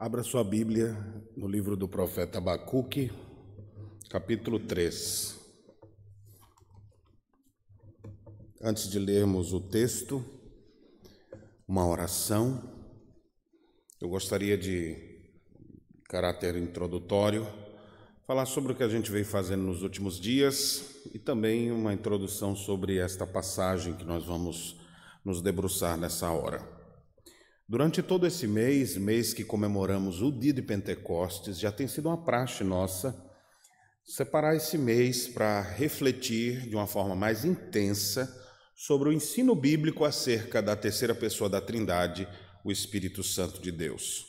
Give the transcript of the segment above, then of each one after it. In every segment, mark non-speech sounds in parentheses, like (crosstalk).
Abra sua Bíblia no livro do profeta Abacuque, capítulo 3. Antes de lermos o texto, uma oração, eu gostaria de caráter introdutório falar sobre o que a gente veio fazendo nos últimos dias e também uma introdução sobre esta passagem que nós vamos nos debruçar nessa hora. Durante todo esse mês, mês que comemoramos o dia de Pentecostes, já tem sido uma praxe nossa separar esse mês para refletir de uma forma mais intensa sobre o ensino bíblico acerca da terceira pessoa da Trindade, o Espírito Santo de Deus.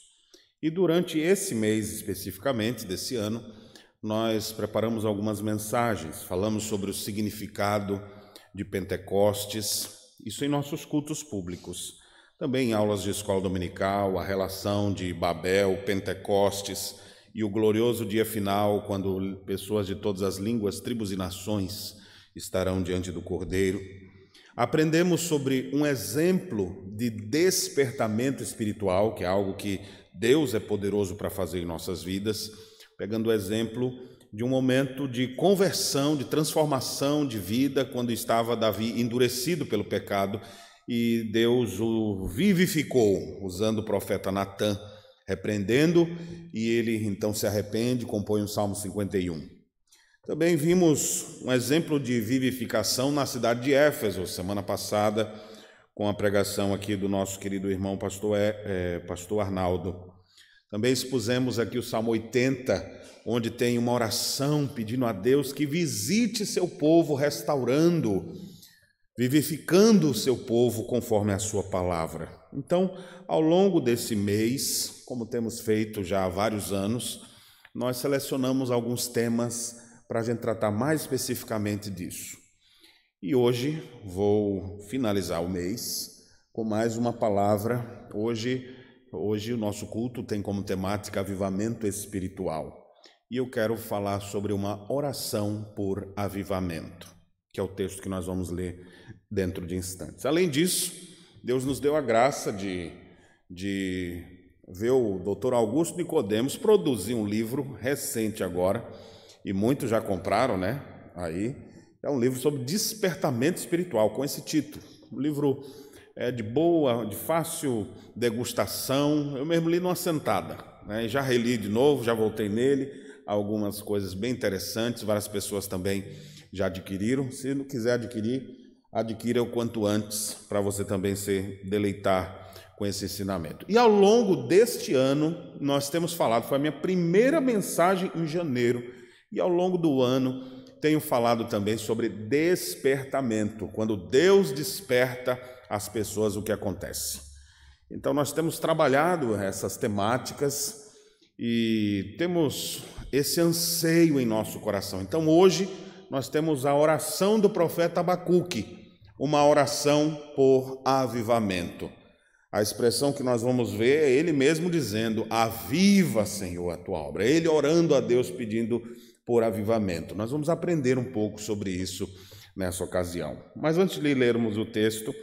E durante esse mês especificamente desse ano, nós preparamos algumas mensagens, falamos sobre o significado de Pentecostes, isso em nossos cultos públicos. Também aulas de escola dominical, a relação de Babel, Pentecostes e o glorioso dia final, quando pessoas de todas as línguas, tribos e nações estarão diante do Cordeiro. Aprendemos sobre um exemplo de despertamento espiritual, que é algo que Deus é poderoso para fazer em nossas vidas, pegando o exemplo de um momento de conversão, de transformação de vida, quando estava Davi endurecido pelo pecado e Deus o vivificou, usando o profeta Natan, repreendendo, e ele então se arrepende, compõe o Salmo 51. Também vimos um exemplo de vivificação na cidade de Éfeso, semana passada, com a pregação aqui do nosso querido irmão pastor, é, é pastor Arnaldo. Também expusemos aqui o Salmo 80, onde tem uma oração pedindo a Deus que visite seu povo, restaurando vivificando o seu povo conforme a sua palavra. Então, ao longo desse mês, como temos feito já há vários anos, nós selecionamos alguns temas para a gente tratar mais especificamente disso. E hoje vou finalizar o mês com mais uma palavra. Hoje, hoje o nosso culto tem como temática avivamento espiritual. E eu quero falar sobre uma oração por avivamento que é o texto que nós vamos ler dentro de instantes. Além disso, Deus nos deu a graça de, de ver o doutor Augusto Nicodemos produzir um livro recente agora, e muitos já compraram, né? Aí é um livro sobre despertamento espiritual, com esse título. Um livro é, de boa, de fácil degustação. Eu mesmo li numa sentada, né? já reli de novo, já voltei nele. Algumas coisas bem interessantes, várias pessoas também já adquiriram. Se não quiser adquirir, adquira o quanto antes, para você também se deleitar com esse ensinamento. E ao longo deste ano, nós temos falado, foi a minha primeira mensagem em janeiro, e ao longo do ano, tenho falado também sobre despertamento, quando Deus desperta as pessoas, o que acontece. Então, nós temos trabalhado essas temáticas e temos esse anseio em nosso coração. Então, hoje, nós temos a oração do profeta Abacuque, uma oração por avivamento. A expressão que nós vamos ver é ele mesmo dizendo: Aviva, Senhor, a tua obra. Ele orando a Deus pedindo por avivamento. Nós vamos aprender um pouco sobre isso nessa ocasião. Mas antes de lermos o texto,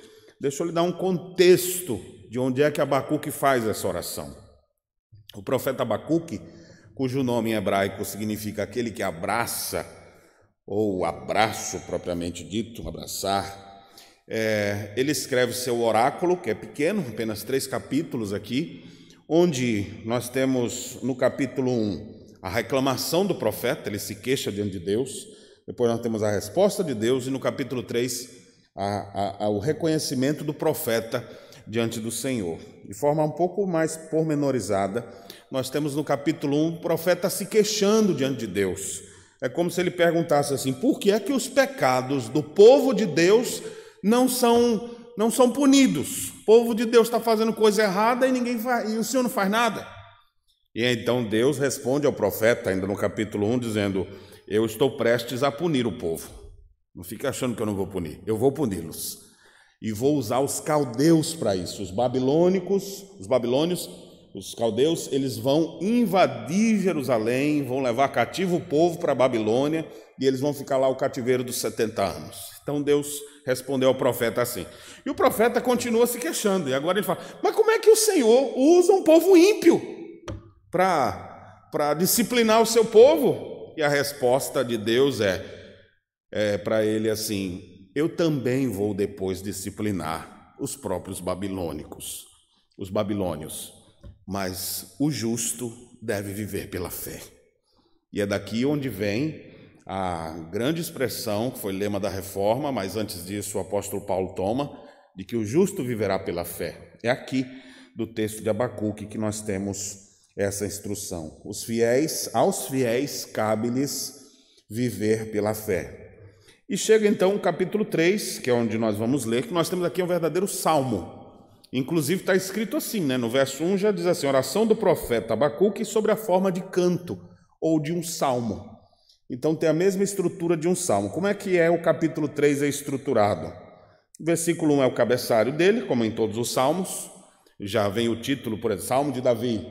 deixa eu lhe dar um contexto de onde é que Abacuque faz essa oração. O profeta Abacuque, cujo nome em hebraico significa aquele que abraça, ou abraço propriamente dito, abraçar. É, ele escreve seu oráculo, que é pequeno, apenas três capítulos aqui, onde nós temos no capítulo 1 a reclamação do profeta, ele se queixa diante de Deus, depois nós temos a resposta de Deus, e no capítulo 3 a, a, a, o reconhecimento do profeta diante do Senhor. De forma um pouco mais pormenorizada, nós temos no capítulo 1 o profeta se queixando diante de Deus. É como se ele perguntasse assim: por que é que os pecados do povo de Deus não são não são punidos? O povo de Deus está fazendo coisa errada e ninguém faz, e o Senhor não faz nada. E então Deus responde ao profeta, ainda no capítulo 1, dizendo: Eu estou prestes a punir o povo. Não fique achando que eu não vou punir, eu vou puni-los. E vou usar os caldeus para isso, os babilônicos, os babilônios os caldeus, eles vão invadir Jerusalém, vão levar cativo o povo para a Babilônia e eles vão ficar lá o cativeiro dos 70 anos. Então Deus respondeu ao profeta assim. E o profeta continua se queixando. E agora ele fala: Mas como é que o Senhor usa um povo ímpio para disciplinar o seu povo? E a resposta de Deus é, é para ele assim: Eu também vou depois disciplinar os próprios babilônicos, os babilônios mas o justo deve viver pela fé. E é daqui onde vem a grande expressão que foi lema da reforma, mas antes disso o apóstolo Paulo toma, de que o justo viverá pela fé. É aqui do texto de Abacuque que nós temos essa instrução. Os fiéis, aos fiéis cabe-lhes viver pela fé. E chega então o capítulo 3, que é onde nós vamos ler, que nós temos aqui um verdadeiro salmo. Inclusive está escrito assim, né? no verso 1 já diz assim: oração do profeta Abacuque sobre a forma de canto ou de um salmo. Então tem a mesma estrutura de um salmo. Como é que é o capítulo 3 é estruturado? O versículo 1 é o cabeçalho dele, como em todos os salmos. Já vem o título, por exemplo, Salmo de Davi,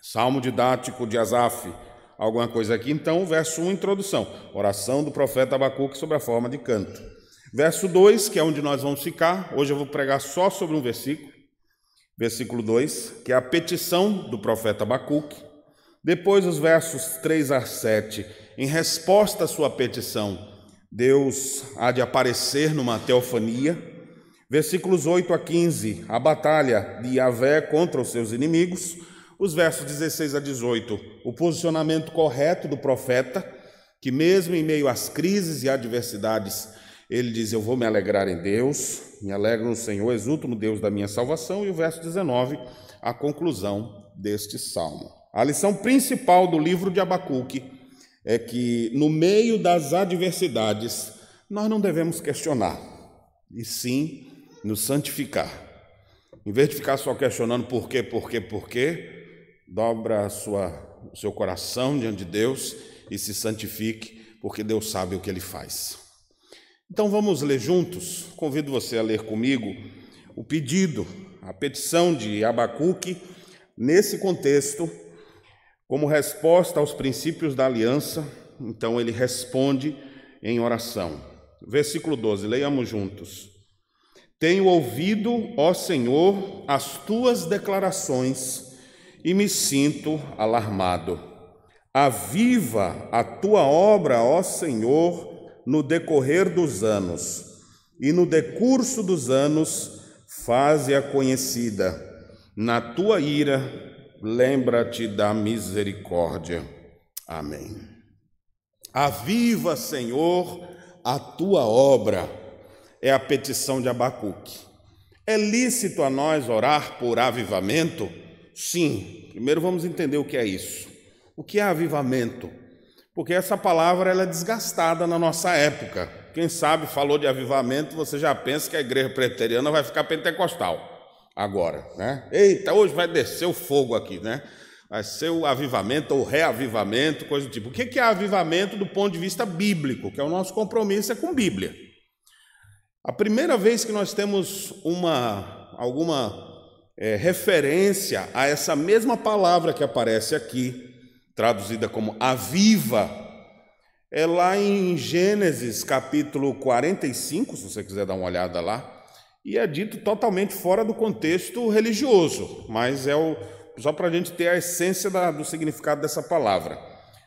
Salmo didático de Asaf, alguma coisa aqui. Então, verso 1, introdução. Oração do profeta Abacuque sobre a forma de canto. Verso 2, que é onde nós vamos ficar. Hoje eu vou pregar só sobre um versículo, versículo 2, que é a petição do profeta Abacuque. Depois, os versos 3 a 7, em resposta à sua petição, Deus há de aparecer numa teofania. Versículos 8 a 15, a batalha de Yahvé contra os seus inimigos. Os versos 16 a 18, o posicionamento correto do profeta, que mesmo em meio às crises e adversidades, ele diz: Eu vou me alegrar em Deus, me alegro no Senhor, exulto no Deus da minha salvação. E o verso 19, a conclusão deste salmo. A lição principal do livro de Abacuque é que, no meio das adversidades, nós não devemos questionar, e sim nos santificar. Em vez de ficar só questionando por quê, por quê, por quê, dobra sua, o seu coração diante de Deus e se santifique, porque Deus sabe o que ele faz. Então vamos ler juntos. Convido você a ler comigo o pedido, a petição de Abacuque nesse contexto, como resposta aos princípios da aliança. Então ele responde em oração. Versículo 12, leiamos juntos. Tenho ouvido, ó Senhor, as tuas declarações e me sinto alarmado. Aviva a tua obra, ó Senhor, no decorrer dos anos, e no decurso dos anos, faze-a conhecida. Na tua ira, lembra-te da misericórdia. Amém. Aviva, Senhor, a tua obra, é a petição de Abacuque. É lícito a nós orar por avivamento? Sim. Primeiro vamos entender o que é isso. O que é avivamento? porque essa palavra ela é desgastada na nossa época. Quem sabe falou de avivamento, você já pensa que a igreja preteriana vai ficar pentecostal agora, né? Eita, hoje vai descer o fogo aqui, né? Vai ser o avivamento ou reavivamento, coisa do tipo. O que é avivamento do ponto de vista bíblico? Que é o nosso compromisso é com Bíblia. A primeira vez que nós temos uma alguma é, referência a essa mesma palavra que aparece aqui traduzida como a viva, é lá em Gênesis capítulo 45, se você quiser dar uma olhada lá, e é dito totalmente fora do contexto religioso, mas é o, só para a gente ter a essência da, do significado dessa palavra.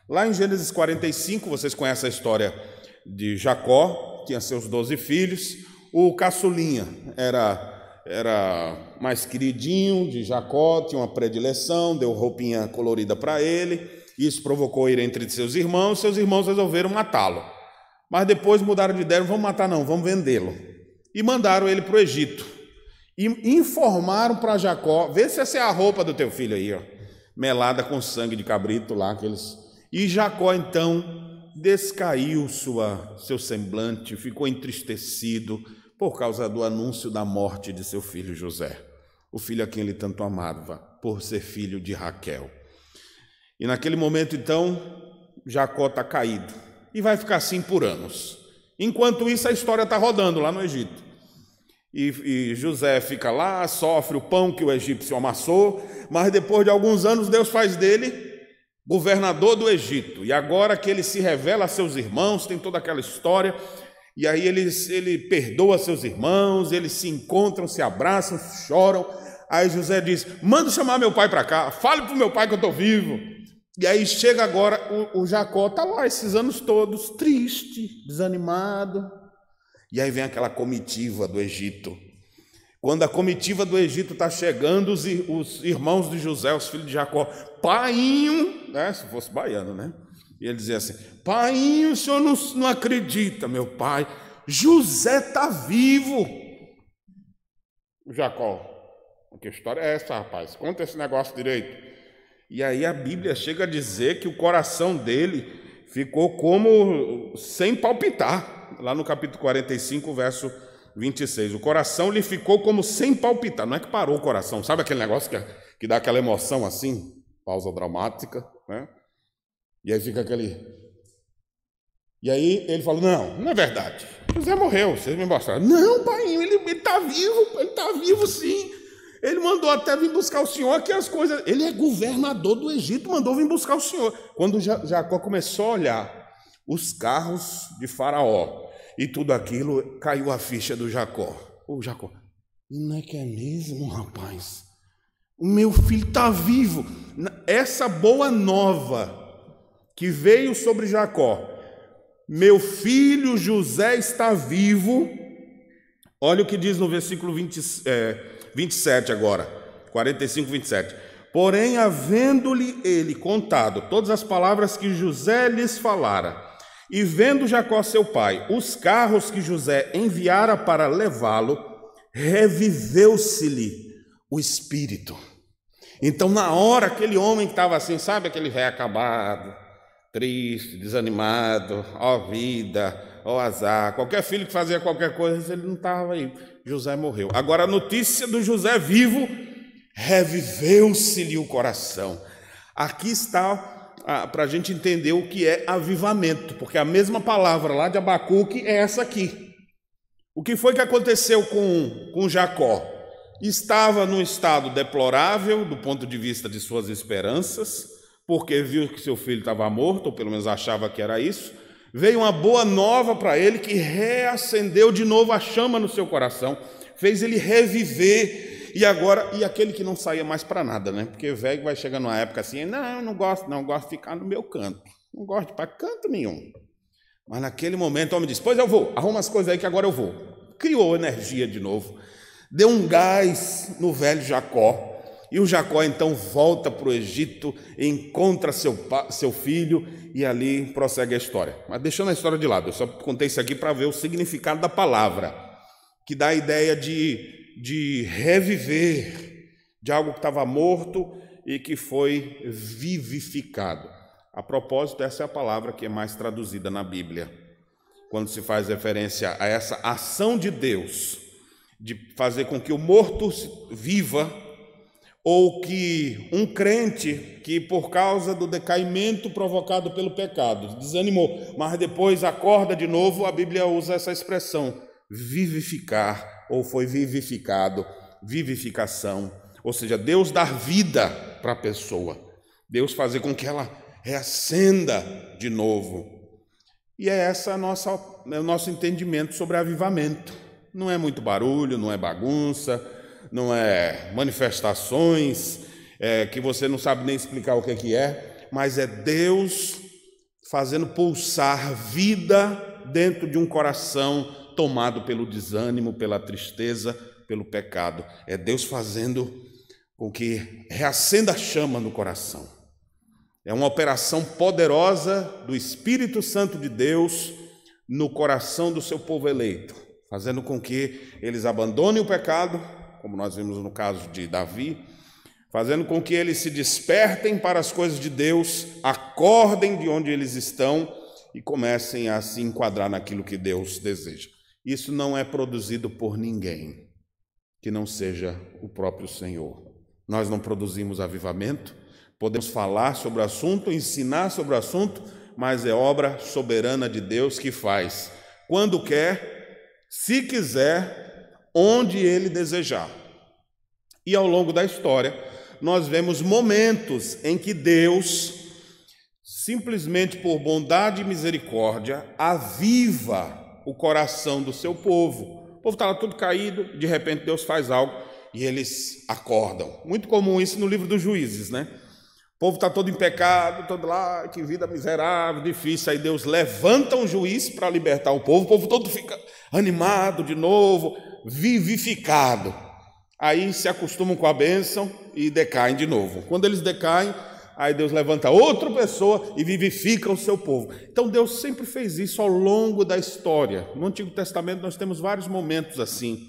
Lá em Gênesis 45, vocês conhecem a história de Jacó, tinha seus 12 filhos, o caçulinha era, era mais queridinho de Jacó, tinha uma predileção, deu roupinha colorida para ele. Isso provocou ira entre seus irmãos, seus irmãos resolveram matá-lo. Mas depois mudaram de ideia, não vamos matar não, vamos vendê-lo. E mandaram ele para o Egito. E informaram para Jacó, vê se essa é a roupa do teu filho aí, ó, melada com sangue de cabrito lá, aqueles. E Jacó então descaiu sua, seu semblante, ficou entristecido por causa do anúncio da morte de seu filho José o filho a quem ele tanto amava, por ser filho de Raquel. E naquele momento, então, Jacó está caído. E vai ficar assim por anos. Enquanto isso, a história está rodando lá no Egito. E, e, José fica lá, sofre o pão que o egípcio amassou, mas depois de alguns anos, Deus faz dele governador do Egito. E agora que ele se revela a seus irmãos, tem toda aquela história. E aí ele, ele perdoa seus irmãos, eles se encontram, se abraçam, choram. Aí José diz: manda chamar meu pai para cá, fale para o meu pai que eu estou vivo. E aí chega agora, o, o Jacó está lá esses anos todos, triste, desanimado. E aí vem aquela comitiva do Egito. Quando a comitiva do Egito está chegando, os, os irmãos de José, os filhos de Jacó, painho, né? se fosse baiano, né? E ele dizia assim: Pai, o senhor não, não acredita, meu pai, José está vivo. Jacó, que história é essa, rapaz? Conta esse negócio direito. E aí a Bíblia chega a dizer que o coração dele ficou como sem palpitar, lá no capítulo 45, verso 26. O coração lhe ficou como sem palpitar, não é que parou o coração, sabe aquele negócio que, que dá aquela emoção assim, pausa dramática, né? E aí fica aquele. E aí ele fala: Não, não é verdade. José morreu, vocês me mostraram. Não, pai, ele está vivo, ele está vivo sim. Ele mandou até vir buscar o senhor, que as coisas. Ele é governador do Egito, mandou vir buscar o senhor. Quando Jacó começou a olhar os carros de Faraó e tudo aquilo, caiu a ficha do Jacó. o Jacó, não é que é mesmo, rapaz? O meu filho está vivo. Essa boa nova que veio sobre Jacó: Meu filho José está vivo. Olha o que diz no versículo 20, é, 27 agora, 45, 27. Porém, havendo-lhe ele contado todas as palavras que José lhes falara, e vendo Jacó seu pai os carros que José enviara para levá-lo, reviveu-se-lhe o espírito. Então, na hora, aquele homem que estava assim, sabe aquele rei acabado, triste, desanimado, ó vida, ó azar. Qualquer filho que fazia qualquer coisa, ele não estava aí. José morreu. Agora a notícia do José vivo reviveu-se-lhe o coração. Aqui está ah, para a gente entender o que é avivamento, porque a mesma palavra lá de Abacuque é essa aqui. O que foi que aconteceu com, com Jacó? Estava num estado deplorável do ponto de vista de suas esperanças porque viu que seu filho estava morto, ou pelo menos achava que era isso, veio uma boa nova para ele que reacendeu de novo a chama no seu coração, fez ele reviver. E agora, e aquele que não saía mais para nada, né? Porque velho vai chegando uma época assim, não, eu não gosto, não gosto de ficar no meu canto. Não gosto de para canto nenhum. Mas naquele momento o homem disse: "Pois eu vou, arruma as coisas aí que agora eu vou". Criou energia de novo. Deu um gás no velho Jacó e o Jacó então volta para o Egito, encontra seu, seu filho e ali prossegue a história. Mas deixando a história de lado, eu só contei isso aqui para ver o significado da palavra, que dá a ideia de, de reviver, de algo que estava morto e que foi vivificado. A propósito, essa é a palavra que é mais traduzida na Bíblia, quando se faz referência a essa ação de Deus de fazer com que o morto viva ou que um crente que por causa do decaimento provocado pelo pecado desanimou, mas depois acorda de novo, a Bíblia usa essa expressão vivificar ou foi vivificado, vivificação, ou seja, Deus dar vida para a pessoa, Deus fazer com que ela reacenda de novo. E é essa a nossa é o nosso entendimento sobre avivamento. Não é muito barulho, não é bagunça, não é manifestações é, que você não sabe nem explicar o que é que é, mas é Deus fazendo pulsar vida dentro de um coração tomado pelo desânimo, pela tristeza, pelo pecado. É Deus fazendo com que reacenda a chama no coração. É uma operação poderosa do Espírito Santo de Deus no coração do seu povo eleito, fazendo com que eles abandonem o pecado, como nós vimos no caso de Davi, fazendo com que eles se despertem para as coisas de Deus, acordem de onde eles estão e comecem a se enquadrar naquilo que Deus deseja. Isso não é produzido por ninguém que não seja o próprio Senhor. Nós não produzimos avivamento, podemos falar sobre o assunto, ensinar sobre o assunto, mas é obra soberana de Deus que faz, quando quer, se quiser onde ele desejar. E ao longo da história, nós vemos momentos em que Deus, simplesmente por bondade e misericórdia, aviva o coração do seu povo. O povo estava tá tudo caído, de repente Deus faz algo e eles acordam. Muito comum isso no livro dos juízes, né? O povo está todo em pecado, todo lá, que vida miserável, difícil. Aí Deus levanta um juiz para libertar o povo, o povo todo fica animado de novo, vivificado. Aí se acostumam com a bênção e decaem de novo. Quando eles decaem, aí Deus levanta outra pessoa e vivifica o seu povo. Então Deus sempre fez isso ao longo da história. No Antigo Testamento nós temos vários momentos assim.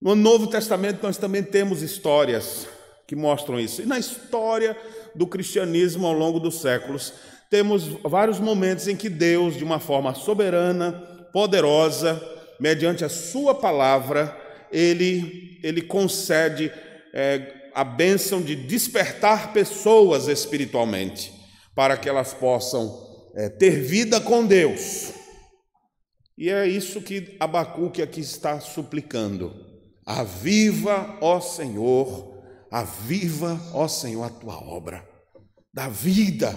No Novo Testamento nós também temos histórias que mostram isso. E na história do cristianismo ao longo dos séculos, temos vários momentos em que Deus, de uma forma soberana, poderosa, mediante a Sua palavra, Ele, ele concede é, a bênção de despertar pessoas espiritualmente, para que elas possam é, ter vida com Deus. E é isso que Abacuque aqui está suplicando. Aviva, ó Senhor, aviva, ó Senhor, a tua obra, dá vida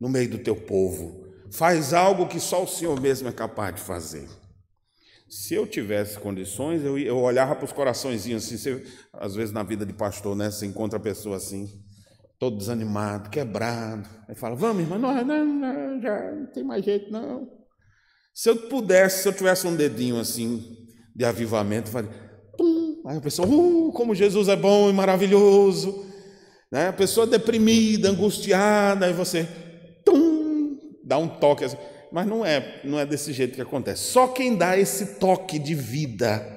no meio do teu povo, faz algo que só o Senhor mesmo é capaz de fazer. Se eu tivesse condições, eu, eu olhava para os coraçõezinhos assim, você, às vezes na vida de pastor, né, você encontra a pessoa assim, todo desanimado, quebrado, aí fala, vamos irmã, não, não, não, já não tem mais jeito não. Se eu pudesse, se eu tivesse um dedinho assim de avivamento, eu falei, Aí a pessoa, uh, como Jesus é bom e maravilhoso. Né? A pessoa deprimida, angustiada, e você tum, dá um toque assim. Mas não é, não é desse jeito que acontece. Só quem dá esse toque de vida,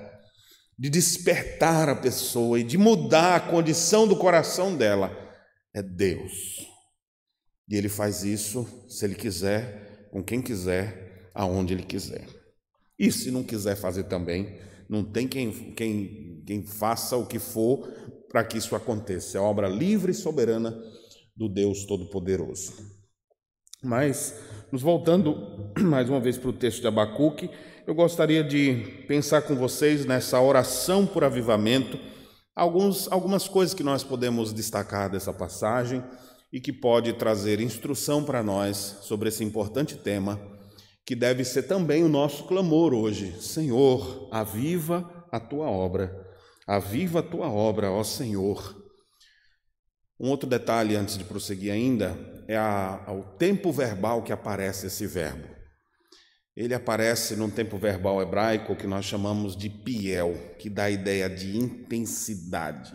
de despertar a pessoa e de mudar a condição do coração dela, é Deus. E Ele faz isso, se Ele quiser, com quem quiser, aonde Ele quiser. E se não quiser fazer também, não tem quem, quem, quem faça o que for para que isso aconteça. É obra livre e soberana do Deus Todo-Poderoso. Mas, nos voltando (clears throat) mais uma vez para o texto de Abacuque, eu gostaria de pensar com vocês nessa oração por avivamento, alguns, algumas coisas que nós podemos destacar dessa passagem e que pode trazer instrução para nós sobre esse importante tema que deve ser também o nosso clamor hoje. Senhor, aviva a tua obra. Aviva a tua obra, ó Senhor. Um outro detalhe antes de prosseguir ainda é a, o tempo verbal que aparece esse verbo. Ele aparece num tempo verbal hebraico que nós chamamos de piel, que dá a ideia de intensidade.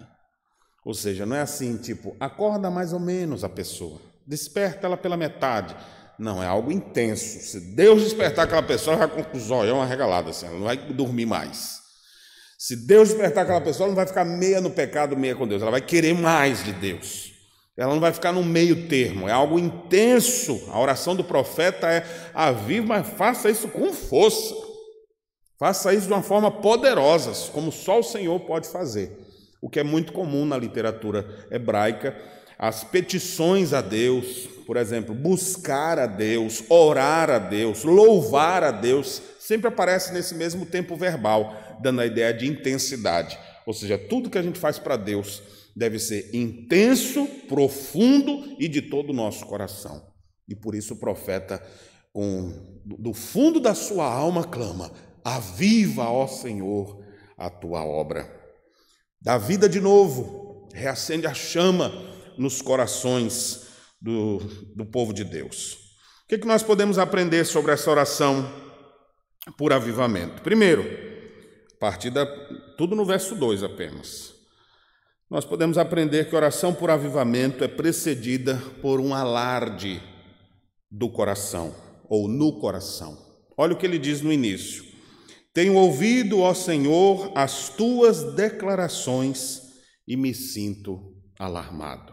Ou seja, não é assim, tipo, acorda mais ou menos a pessoa, desperta ela pela metade. Não, é algo intenso. Se Deus despertar aquela pessoa, ela vai com os olhos arregalados, assim, ela não vai dormir mais. Se Deus despertar aquela pessoa, ela não vai ficar meia no pecado, meia com Deus. Ela vai querer mais de Deus. Ela não vai ficar no meio termo. É algo intenso. A oração do profeta é: aviva, mas faça isso com força. Faça isso de uma forma poderosa, como só o Senhor pode fazer. O que é muito comum na literatura hebraica, as petições a Deus, por exemplo, buscar a Deus, orar a Deus, louvar a Deus, sempre aparece nesse mesmo tempo verbal, dando a ideia de intensidade. Ou seja, tudo que a gente faz para Deus deve ser intenso, profundo e de todo o nosso coração. E por isso o profeta, com, do fundo da sua alma, clama: Aviva, ó Senhor, a tua obra. Dá vida de novo, reacende a chama nos corações do, do povo de Deus. O que, é que nós podemos aprender sobre essa oração por avivamento? Primeiro, a partir da, tudo no verso 2 apenas. Nós podemos aprender que a oração por avivamento é precedida por um alarde do coração, ou no coração. Olha o que ele diz no início: Tenho ouvido, ó Senhor, as tuas declarações e me sinto alarmado.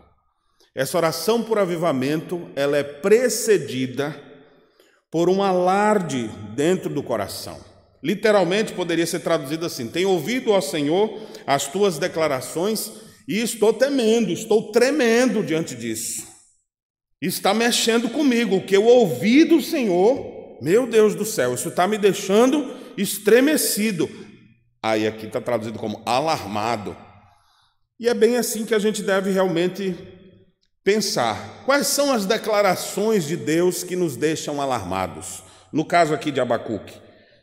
Essa oração por avivamento, ela é precedida por um alarde dentro do coração. Literalmente poderia ser traduzido assim: Tenho ouvido, ó Senhor, as tuas declarações e estou temendo, estou tremendo diante disso. Está mexendo comigo, o que eu ouvi do Senhor, meu Deus do céu, isso está me deixando estremecido. Aí aqui está traduzido como alarmado. E é bem assim que a gente deve realmente pensar quais são as declarações de Deus que nos deixam alarmados. No caso aqui de Abacuque,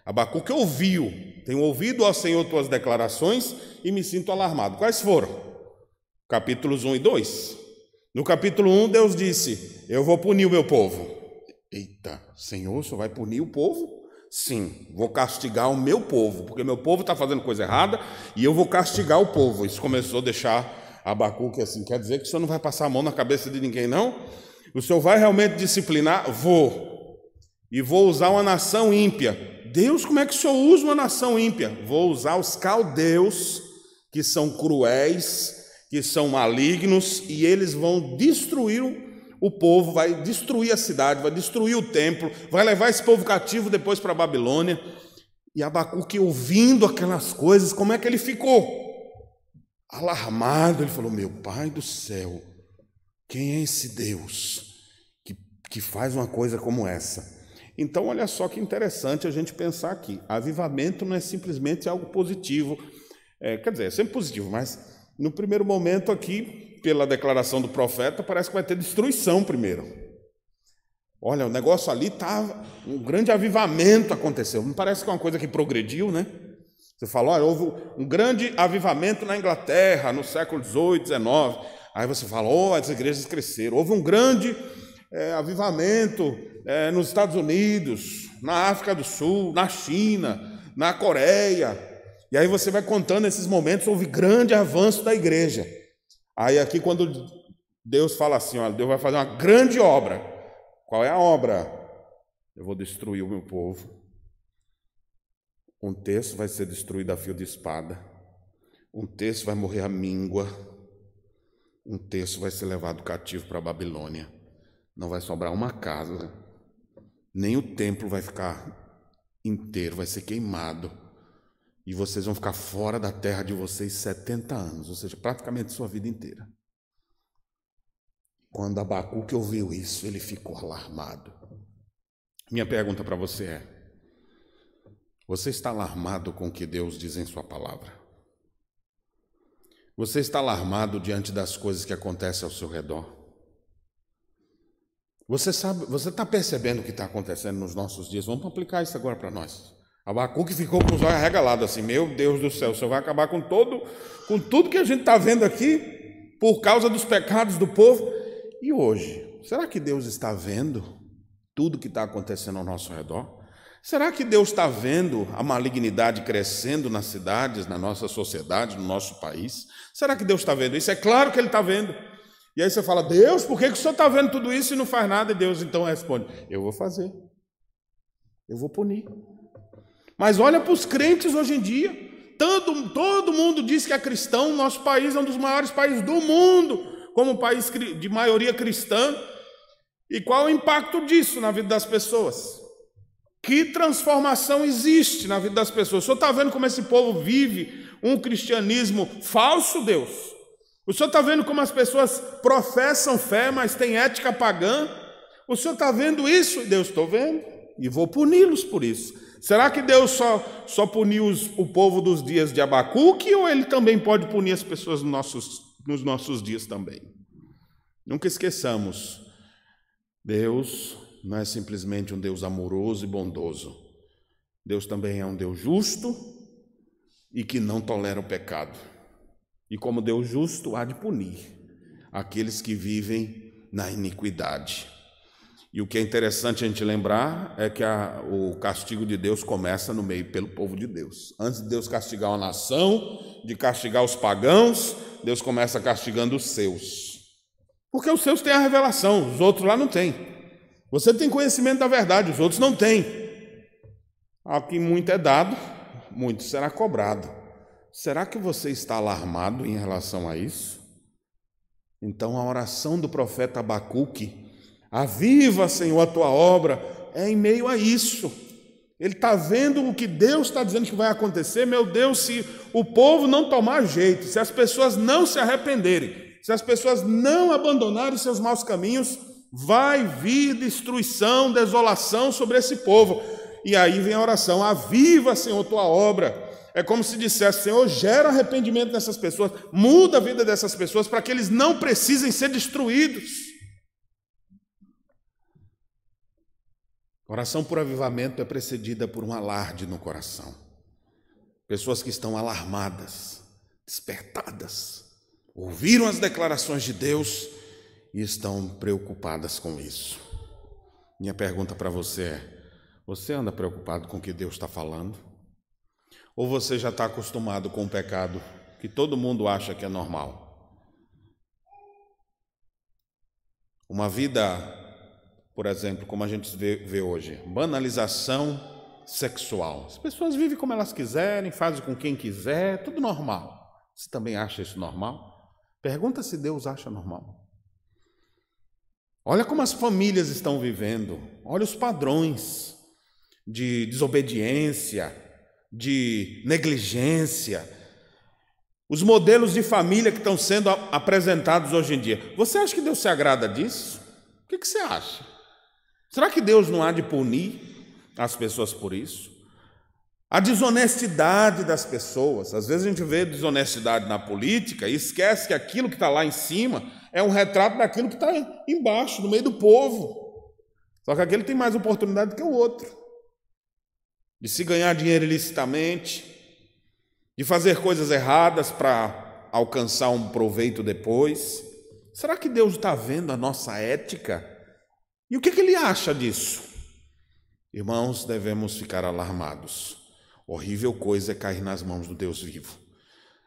Abacuque ouviu, tenho ouvido ao Senhor tuas declarações e me sinto alarmado. Quais foram? Capítulos 1 e 2. No capítulo 1, Deus disse: Eu vou punir o meu povo. Eita, Senhor, o vai punir o povo? Sim, vou castigar o meu povo, porque meu povo está fazendo coisa errada e eu vou castigar o povo. Isso começou a deixar Abacuque assim, quer dizer que o senhor não vai passar a mão na cabeça de ninguém, não? O senhor vai realmente disciplinar? Vou. E vou usar uma nação ímpia. Deus, como é que o senhor usa uma nação ímpia? Vou usar os caldeus, que são cruéis, que são malignos, e eles vão destruir o povo, vai destruir a cidade, vai destruir o templo, vai levar esse povo cativo depois para a Babilônia. E Abacuque, ouvindo aquelas coisas, como é que ele ficou? alarmado, ele falou: Meu pai do céu, quem é esse Deus que, que faz uma coisa como essa? Então, olha só que interessante a gente pensar aqui: avivamento não é simplesmente algo positivo, é, quer dizer, é sempre positivo, mas no primeiro momento aqui, pela declaração do profeta, parece que vai ter destruição primeiro. Olha, o negócio ali estava, tá, um grande avivamento aconteceu. Não parece que é uma coisa que progrediu, né? Você falou, olha, houve um grande avivamento na Inglaterra no século XVIII, XIX. Aí você fala, oh, as igrejas cresceram. Houve um grande é, avivamento é, nos Estados Unidos, na África do Sul, na China, na Coreia. E aí você vai contando esses momentos, houve grande avanço da igreja. Aí aqui quando Deus fala assim, olha, Deus vai fazer uma grande obra. Qual é a obra? Eu vou destruir o meu povo um terço vai ser destruído a fio de espada. Um terço vai morrer a míngua. Um terço vai ser levado cativo para a Babilônia. Não vai sobrar uma casa. Nem o templo vai ficar inteiro, vai ser queimado. E vocês vão ficar fora da terra de vocês 70 anos, ou seja, praticamente sua vida inteira. Quando Abacuque ouviu isso, ele ficou alarmado. Minha pergunta para você é: você está alarmado com o que Deus diz em Sua palavra. Você está alarmado diante das coisas que acontecem ao seu redor. Você sabe, você está percebendo o que está acontecendo nos nossos dias. Vamos aplicar isso agora para nós. Abacuque ficou com os olhos arregalados assim, meu Deus do céu, o Senhor vai acabar com todo, com tudo que a gente está vendo aqui por causa dos pecados do povo. E hoje, será que Deus está vendo tudo que está acontecendo ao nosso redor? Será que Deus está vendo a malignidade crescendo nas cidades, na nossa sociedade, no nosso país? Será que Deus está vendo isso? É claro que Ele está vendo. E aí você fala, Deus, por que, que o senhor está vendo tudo isso e não faz nada? E Deus então responde: Eu vou fazer. Eu vou punir. Mas olha para os crentes hoje em dia. Todo, todo mundo diz que é cristão. Nosso país é um dos maiores países do mundo, como país de maioria cristã. E qual o impacto disso na vida das pessoas? Que transformação existe na vida das pessoas? O senhor está vendo como esse povo vive um cristianismo falso, Deus? O senhor está vendo como as pessoas professam fé, mas têm ética pagã? O senhor está vendo isso? Deus, estou vendo. E vou puni-los por isso. Será que Deus só, só puniu os, o povo dos dias de Abacuque ou ele também pode punir as pessoas nos nossos, nos nossos dias também? Nunca esqueçamos, Deus não é simplesmente um Deus amoroso e bondoso. Deus também é um Deus justo e que não tolera o pecado. E como Deus justo, há de punir aqueles que vivem na iniquidade. E o que é interessante a gente lembrar é que a, o castigo de Deus começa no meio pelo povo de Deus. Antes de Deus castigar uma nação, de castigar os pagãos, Deus começa castigando os seus. Porque os seus têm a revelação, os outros lá não têm. Você tem conhecimento da verdade, os outros não têm. Ao que muito é dado, muito será cobrado. Será que você está alarmado em relação a isso? Então, a oração do profeta Abacuque, aviva, Senhor, a tua obra, é em meio a isso. Ele está vendo o que Deus está dizendo que vai acontecer. Meu Deus, se o povo não tomar jeito, se as pessoas não se arrependerem, se as pessoas não abandonarem seus maus caminhos, Vai vir destruição, desolação sobre esse povo. E aí vem a oração: Aviva, Senhor, tua obra. É como se dissesse: Senhor, gera arrependimento nessas pessoas, muda a vida dessas pessoas para que eles não precisem ser destruídos. Oração por avivamento é precedida por um alarde no coração. Pessoas que estão alarmadas, despertadas, ouviram as declarações de Deus e estão preocupadas com isso. Minha pergunta para você é: você anda preocupado com o que Deus está falando? Ou você já está acostumado com o pecado que todo mundo acha que é normal? Uma vida, por exemplo, como a gente vê, vê hoje, banalização sexual. As pessoas vivem como elas quiserem, fazem com quem quiser, é tudo normal. Você também acha isso normal? Pergunta se Deus acha normal. Olha como as famílias estão vivendo, olha os padrões de desobediência, de negligência, os modelos de família que estão sendo apresentados hoje em dia. Você acha que Deus se agrada disso? O que, você acha? Será que Deus não há de punir as pessoas por isso? A desonestidade das pessoas. Às vezes a gente vê desonestidade na política e esquece que aquilo que está lá em cima é um retrato daquilo que está embaixo, no meio do povo. Só que aquele tem mais oportunidade que o outro. De se ganhar dinheiro ilicitamente, de fazer coisas erradas para alcançar um proveito depois. Será que Deus está vendo a nossa ética? E o que, que ele acha disso? Irmãos, devemos ficar alarmados. Horrível coisa é cair nas mãos do Deus vivo.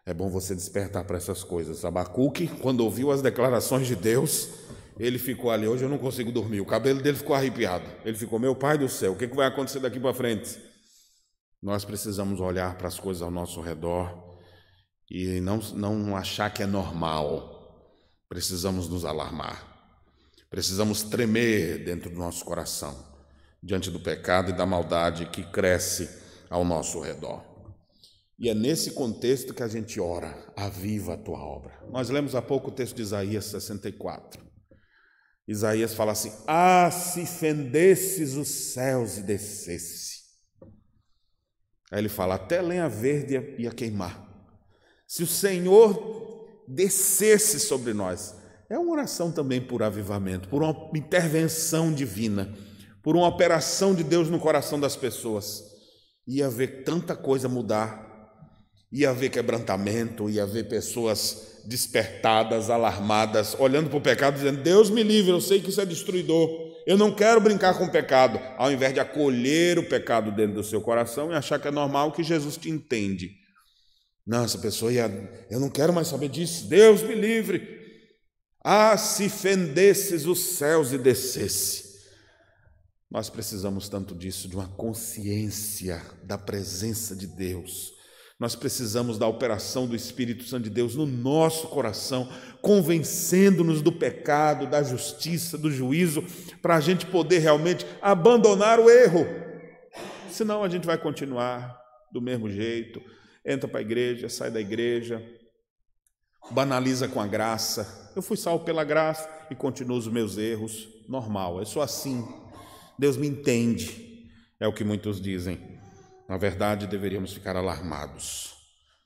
É bom você despertar para essas coisas. Abacuque, quando ouviu as declarações de Deus, ele ficou ali. Hoje eu não consigo dormir. O cabelo dele ficou arrepiado. Ele ficou: Meu pai do céu, o que vai acontecer daqui para frente? Nós precisamos olhar para as coisas ao nosso redor e não, não achar que é normal. Precisamos nos alarmar. Precisamos tremer dentro do nosso coração diante do pecado e da maldade que cresce ao nosso redor. E é nesse contexto que a gente ora, aviva a tua obra. Nós lemos há pouco o texto de Isaías 64. Isaías fala assim: Ah, se fendesses os céus e descesse. Aí ele fala: Até lenha verde ia queimar. Se o Senhor descesse sobre nós. É uma oração também por avivamento, por uma intervenção divina, por uma operação de Deus no coração das pessoas. Ia ver tanta coisa mudar Ia haver quebrantamento, ia haver pessoas despertadas, alarmadas, olhando para o pecado, dizendo: Deus me livre, eu sei que isso é destruidor. Eu não quero brincar com o pecado, ao invés de acolher o pecado dentro do seu coração e achar que é normal que Jesus te entende. Não, essa pessoa ia, eu não quero mais saber disso, Deus me livre. Ah, se fendesses os céus e descesse. Nós precisamos tanto disso, de uma consciência da presença de Deus, nós precisamos da operação do Espírito Santo de Deus no nosso coração, convencendo-nos do pecado, da justiça, do juízo, para a gente poder realmente abandonar o erro. Senão a gente vai continuar do mesmo jeito, entra para a igreja, sai da igreja, banaliza com a graça. Eu fui salvo pela graça e continuo os meus erros, normal. É só assim. Deus me entende. É o que muitos dizem. Na verdade, deveríamos ficar alarmados.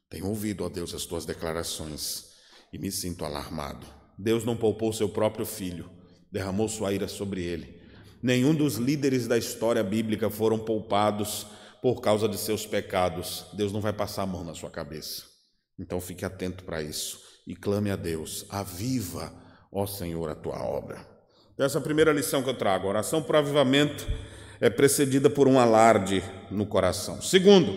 Tenho ouvido, ó Deus, as tuas declarações e me sinto alarmado. Deus não poupou seu próprio filho, derramou sua ira sobre ele. Nenhum dos líderes da história bíblica foram poupados por causa de seus pecados. Deus não vai passar a mão na sua cabeça. Então fique atento para isso e clame a Deus: aviva, ó Senhor, a tua obra. essa é a primeira lição que eu trago: oração por avivamento é precedida por um alarde no coração. Segundo,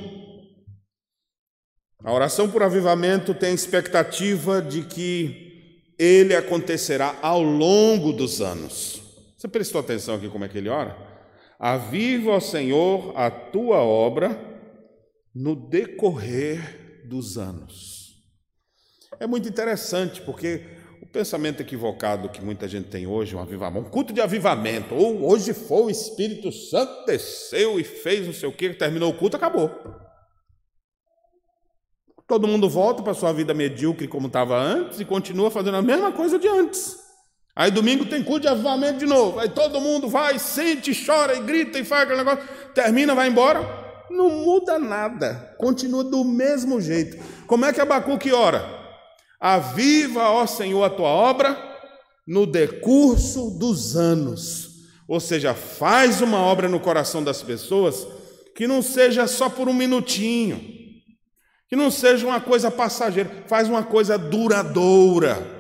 a oração por avivamento tem a expectativa de que ele acontecerá ao longo dos anos. Você prestou atenção aqui como é que ele ora? Aviva, o Senhor, a tua obra no decorrer dos anos. É muito interessante, porque o pensamento equivocado que muita gente tem hoje, um avivamento, um culto de avivamento, ou hoje foi o Espírito Santo desceu e fez não sei o que, terminou o culto, acabou. Todo mundo volta para sua vida medíocre como estava antes e continua fazendo a mesma coisa de antes. Aí domingo tem culto de avivamento de novo. Aí todo mundo vai, sente, chora e grita e faz aquele negócio, termina, vai embora. Não muda nada, continua do mesmo jeito. Como é que Abacuque ora? Aviva, ó Senhor, a tua obra no decurso dos anos. Ou seja, faz uma obra no coração das pessoas que não seja só por um minutinho, que não seja uma coisa passageira, faz uma coisa duradoura.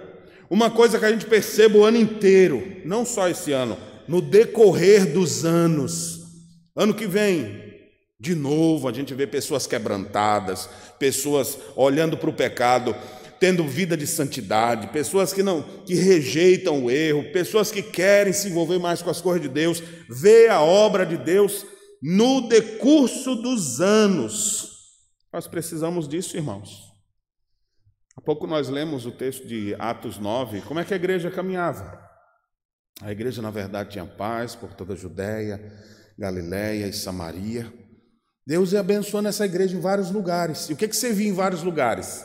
Uma coisa que a gente perceba o ano inteiro, não só esse ano, no decorrer dos anos. Ano que vem, de novo, a gente vê pessoas quebrantadas, pessoas olhando para o pecado tendo vida de santidade, pessoas que não que rejeitam o erro, pessoas que querem se envolver mais com as coisas de Deus, vê a obra de Deus no decurso dos anos. Nós precisamos disso, irmãos. Há pouco nós lemos o texto de Atos 9, como é que a igreja caminhava? A igreja, na verdade, tinha paz por toda a Judéia, Galiléia e Samaria. Deus ia abençoando essa igreja em vários lugares. E o que, que você via em vários lugares?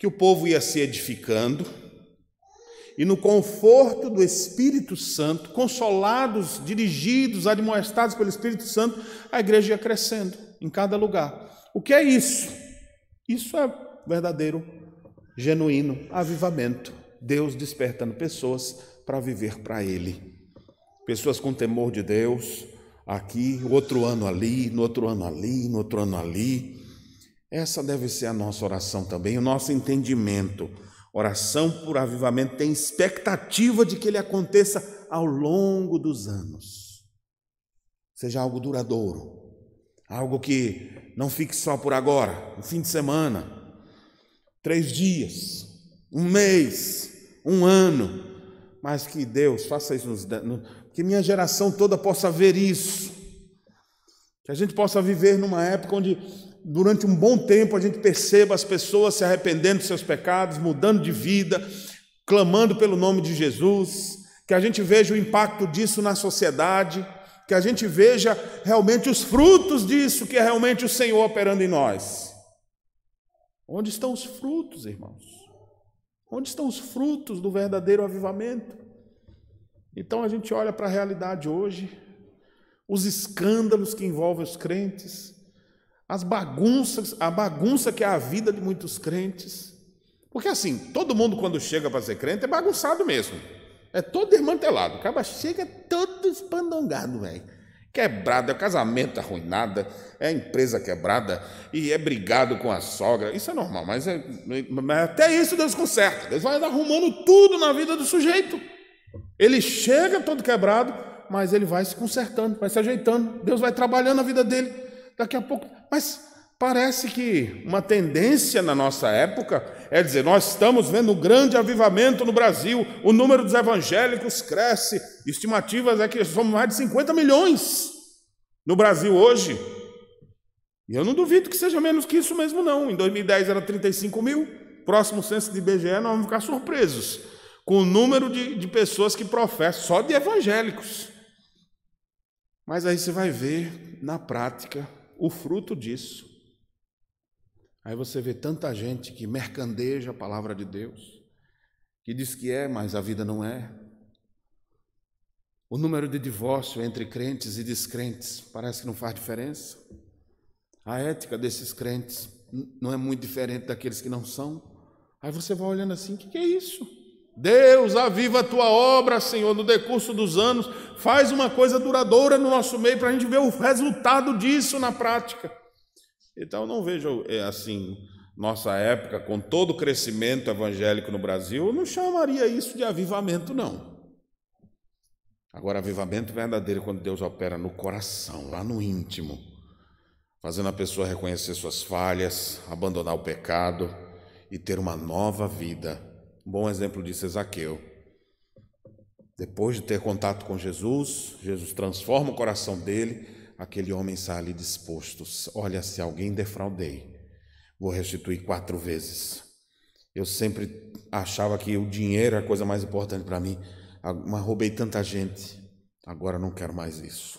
que o povo ia se edificando e no conforto do Espírito Santo, consolados, dirigidos, admoestados pelo Espírito Santo, a igreja ia crescendo em cada lugar. O que é isso? Isso é verdadeiro, genuíno avivamento. Deus despertando pessoas para viver para Ele. Pessoas com temor de Deus, aqui, outro ano ali, no outro ano ali, no outro ano ali. Essa deve ser a nossa oração também, o nosso entendimento. Oração por avivamento tem expectativa de que ele aconteça ao longo dos anos. Seja algo duradouro, algo que não fique só por agora, um fim de semana, três dias, um mês, um ano, mas que Deus faça isso, nos, que minha geração toda possa ver isso, que a gente possa viver numa época onde durante um bom tempo, a gente perceba as pessoas se arrependendo dos seus pecados, mudando de vida, clamando pelo nome de Jesus, que a gente veja o impacto disso na sociedade, que a gente veja realmente os frutos disso, que é realmente o Senhor operando em nós. Onde estão os frutos, irmãos? Onde estão os frutos do verdadeiro avivamento? Então a gente olha para a realidade hoje, os escândalos que envolvem os crentes, as bagunças, a bagunça que é a vida de muitos crentes. Porque assim, todo mundo quando chega para ser crente é bagunçado mesmo. É todo desmantelado. O cara chega todo espandongado, velho. Quebrado, é casamento arruinado, é empresa quebrada e é brigado com a sogra. Isso é normal, mas, é, mas até isso Deus conserta. Deus vai arrumando tudo na vida do sujeito. Ele chega todo quebrado, mas ele vai se consertando, vai se ajeitando. Deus vai trabalhando a vida dele. Daqui a pouco. Mas parece que uma tendência na nossa época é dizer: nós estamos vendo um grande avivamento no Brasil, o número dos evangélicos cresce, estimativas é que somos mais de 50 milhões no Brasil hoje. E eu não duvido que seja menos que isso mesmo, não. Em 2010 era 35 mil, próximo censo de IBGE, nós vamos ficar surpresos com o número de, de pessoas que professam, só de evangélicos. Mas aí você vai ver na prática o fruto disso. Aí você vê tanta gente que mercandeja a palavra de Deus, que diz que é, mas a vida não é. O número de divórcio entre crentes e descrentes parece que não faz diferença. A ética desses crentes não é muito diferente daqueles que não são. Aí você vai olhando assim: o que é isso? Deus, aviva a tua obra, Senhor, no decurso dos anos. Faz uma coisa duradoura no nosso meio para a gente ver o resultado disso na prática. Então, não vejo é, assim, nossa época, com todo o crescimento evangélico no Brasil, eu não chamaria isso de avivamento, não. Agora, avivamento verdadeiro é quando Deus opera no coração, lá no íntimo, fazendo a pessoa reconhecer suas falhas, abandonar o pecado e ter uma nova vida um bom exemplo disso é Zaqueu. Depois de ter contato com Jesus, Jesus transforma o coração dele, aquele homem sai ali disposto. Olha, se alguém defraudei, vou restituir quatro vezes. Eu sempre achava que o dinheiro era a coisa mais importante para mim, mas roubei tanta gente, agora não quero mais isso.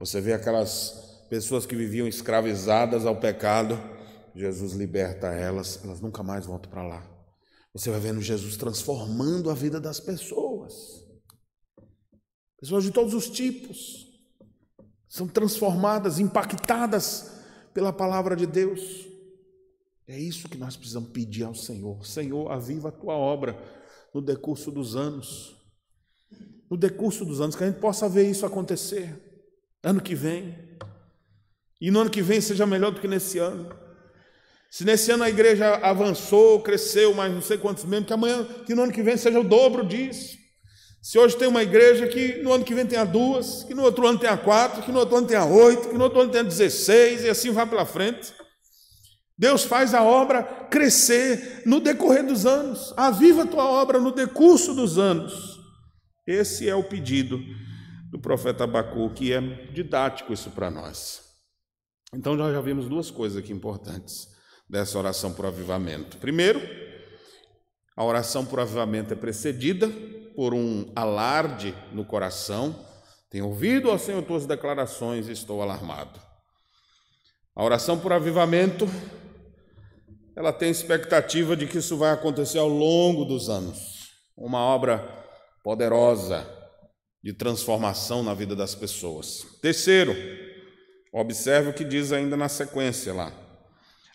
Você vê aquelas pessoas que viviam escravizadas ao pecado, Jesus liberta elas, elas nunca mais voltam para lá. Você vai vendo Jesus transformando a vida das pessoas. Pessoas de todos os tipos são transformadas, impactadas pela palavra de Deus. É isso que nós precisamos pedir ao Senhor. Senhor, aviva a tua obra no decurso dos anos. No decurso dos anos, que a gente possa ver isso acontecer ano que vem. E no ano que vem seja melhor do que nesse ano. Se nesse ano a igreja avançou, cresceu, mas não sei quantos membros, que amanhã, que no ano que vem seja o dobro disso. Se hoje tem uma igreja que no ano que vem tenha duas, que no outro ano tenha quatro, que no outro ano tenha oito, que no outro ano tenha dezesseis, e assim vai pela frente. Deus faz a obra crescer no decorrer dos anos. Aviva a tua obra no decurso dos anos. Esse é o pedido do profeta Abacu, que é didático isso para nós. Então nós já vimos duas coisas aqui importantes dessa oração por avivamento. Primeiro, a oração por avivamento é precedida por um alarde no coração. Tenho ouvido, ó Senhor, tuas declarações e estou alarmado. A oração por avivamento, ela tem expectativa de que isso vai acontecer ao longo dos anos. Uma obra poderosa de transformação na vida das pessoas. Terceiro, observe o que diz ainda na sequência lá.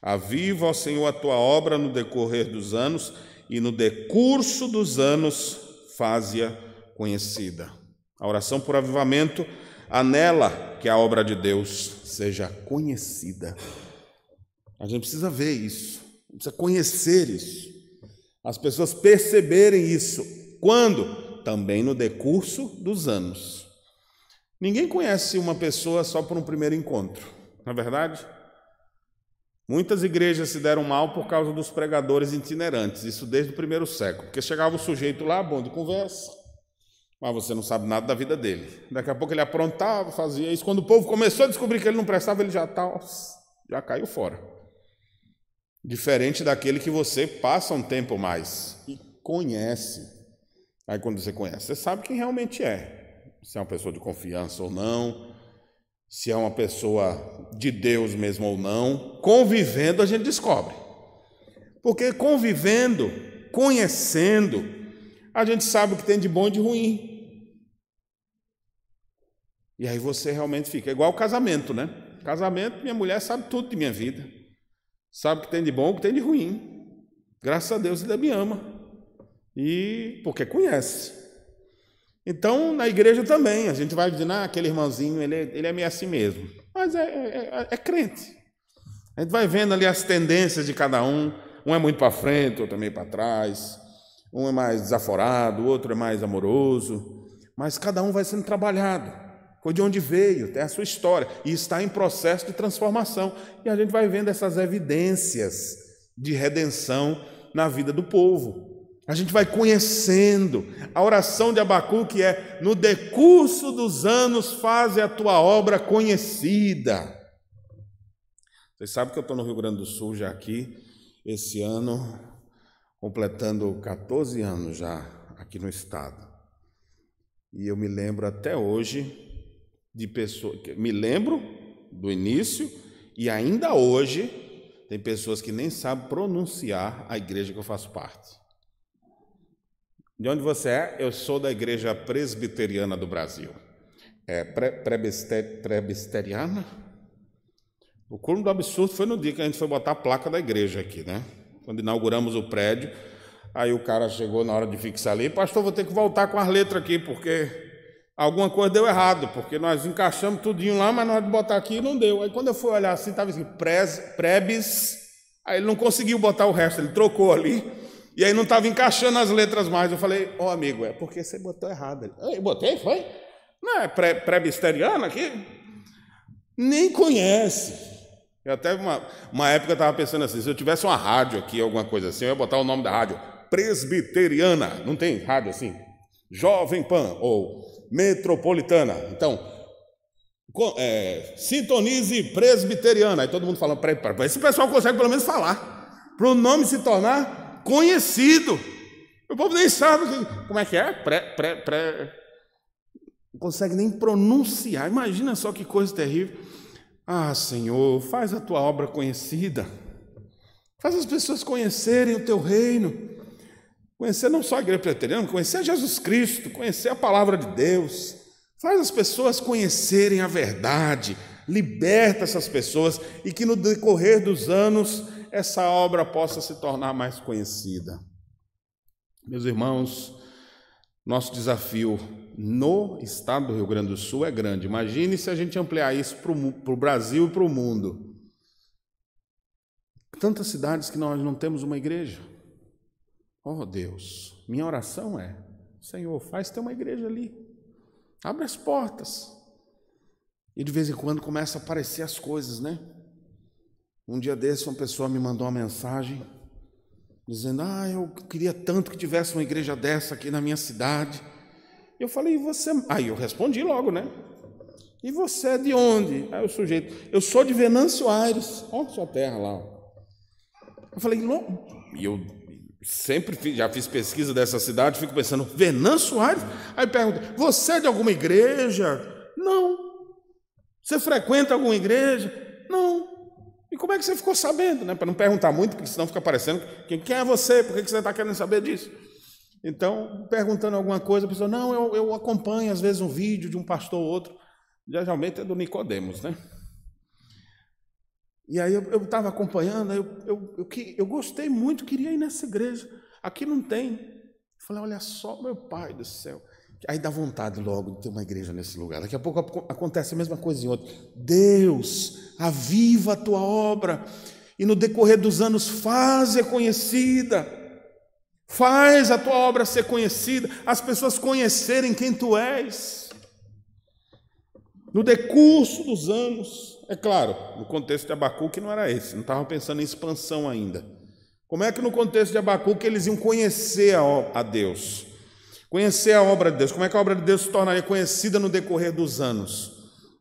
Aviva, ó Senhor, a tua obra no decorrer dos anos e no decurso dos anos faz-a conhecida. A oração por avivamento anela que a obra de Deus seja conhecida. A gente precisa ver isso, precisa conhecer isso. As pessoas perceberem isso. Quando? Também no decurso dos anos. Ninguém conhece uma pessoa só por um primeiro encontro, não é verdade? Muitas igrejas se deram mal por causa dos pregadores itinerantes, isso desde o primeiro século, porque chegava o sujeito lá, bom de conversa, mas você não sabe nada da vida dele. Daqui a pouco ele aprontava, fazia isso. Quando o povo começou a descobrir que ele não prestava, ele já tá, já caiu fora. Diferente daquele que você passa um tempo mais e conhece. Aí quando você conhece, você sabe quem realmente é, se é uma pessoa de confiança ou não se é uma pessoa de Deus mesmo ou não, convivendo a gente descobre. Porque convivendo, conhecendo, a gente sabe o que tem de bom e de ruim. E aí você realmente fica. É igual o casamento, né? Casamento, minha mulher sabe tudo de minha vida. Sabe o que tem de bom, o que tem de ruim. Graças a Deus ela me ama. E porque conhece. Então, na igreja também, a gente vai dizer, ah, aquele irmãozinho, ele é, ele é meio assim mesmo. Mas é é, é, é, é crente. A gente vai vendo ali as tendências de cada um. Um é muito para frente, outro é meio para trás. Um é mais desaforado, outro é mais amoroso. Mas cada um vai sendo trabalhado foi de onde veio, tem a sua história, e está em processo de transformação. E a gente vai vendo essas evidências de redenção na vida do povo. A gente vai conhecendo. A oração de Abacu que é: no decurso dos anos, faze a tua obra conhecida. Vocês sabem que eu estou no Rio Grande do Sul já aqui, esse ano, completando 14 anos já aqui no estado. E eu me lembro até hoje de pessoas. Me lembro do início e ainda hoje tem pessoas que nem sabem pronunciar a igreja que eu faço parte. De onde você é? Eu sou da Igreja Presbiteriana do Brasil. É presbiteriana? O cume do absurdo foi no dia que a gente foi botar a placa da igreja aqui, né? Quando inauguramos o prédio, aí o cara chegou na hora de fixar ali, pastor, vou ter que voltar com as letras aqui, porque alguma coisa deu errado, porque nós encaixamos tudinho lá, mas na hora de botar aqui não deu. Aí quando eu fui olhar assim, estava assim, pres, prebis, aí ele não conseguiu botar o resto, ele trocou ali. E aí não estava encaixando as letras mais. Eu falei, ô oh, amigo, é porque você botou errado. Eu botei, foi? Não é pré-bisteriano aqui? Nem conhece. Eu até uma, uma época eu estava pensando assim, se eu tivesse uma rádio aqui, alguma coisa assim, eu ia botar o nome da rádio, Presbiteriana, não tem rádio assim? Jovem Pan ou Metropolitana. Então, é, sintonize Presbiteriana. Aí todo mundo falando, esse pessoal consegue pelo menos falar. Para o nome se tornar conhecido. O povo nem sabe que, como é que é. Pré, pré, pré. Não consegue nem pronunciar. Imagina só que coisa terrível. Ah, Senhor, faz a tua obra conhecida. Faz as pessoas conhecerem o teu reino. Conhecer não só a igreja preteriana, conhecer Jesus Cristo, conhecer a palavra de Deus. Faz as pessoas conhecerem a verdade. Liberta essas pessoas e que no decorrer dos anos essa obra possa se tornar mais conhecida. Meus irmãos, nosso desafio no estado do Rio Grande do Sul é grande. Imagine se a gente ampliar isso para o Brasil e para o mundo. Tantas cidades que nós não temos uma igreja. Oh Deus, minha oração é: Senhor, faz ter uma igreja ali. Abre as portas. E de vez em quando começa a aparecer as coisas, né? Um dia desse, uma pessoa me mandou uma mensagem dizendo: Ah, eu queria tanto que tivesse uma igreja dessa aqui na minha cidade. Eu falei: E você? Aí eu respondi logo, né? E você é de onde? Aí o sujeito: Eu sou de Venâncio Aires. Olha sua terra lá. Eu falei: E eu sempre fiz, já fiz pesquisa dessa cidade, fico pensando: Venâncio Aires? Aí pergunta: Você é de alguma igreja? Não. Você frequenta alguma igreja? Não. E como é que você ficou sabendo, né? Para não perguntar muito, porque senão fica aparecendo. quem, quem é você, por que você está querendo saber disso? Então, perguntando alguma coisa, a pessoa, não, eu, eu acompanho às vezes um vídeo de um pastor ou outro, geralmente é do Nicodemos, né? E aí eu estava acompanhando, eu, eu, eu, eu, gostei muito, queria ir nessa igreja. Aqui não tem. Eu falei, olha só, meu pai do céu. Aí dá vontade logo de ter uma igreja nesse lugar. Daqui a pouco acontece a mesma coisa em outro. Deus, aviva a tua obra e no decorrer dos anos faz-a conhecida. Faz a tua obra ser conhecida, as pessoas conhecerem quem tu és. No decurso dos anos, é claro, no contexto de Abacuque não era esse, não estava pensando em expansão ainda. Como é que no contexto de Abacuque eles iam conhecer a Deus? Conhecer a obra de Deus. Como é que a obra de Deus se tornaria conhecida no decorrer dos anos?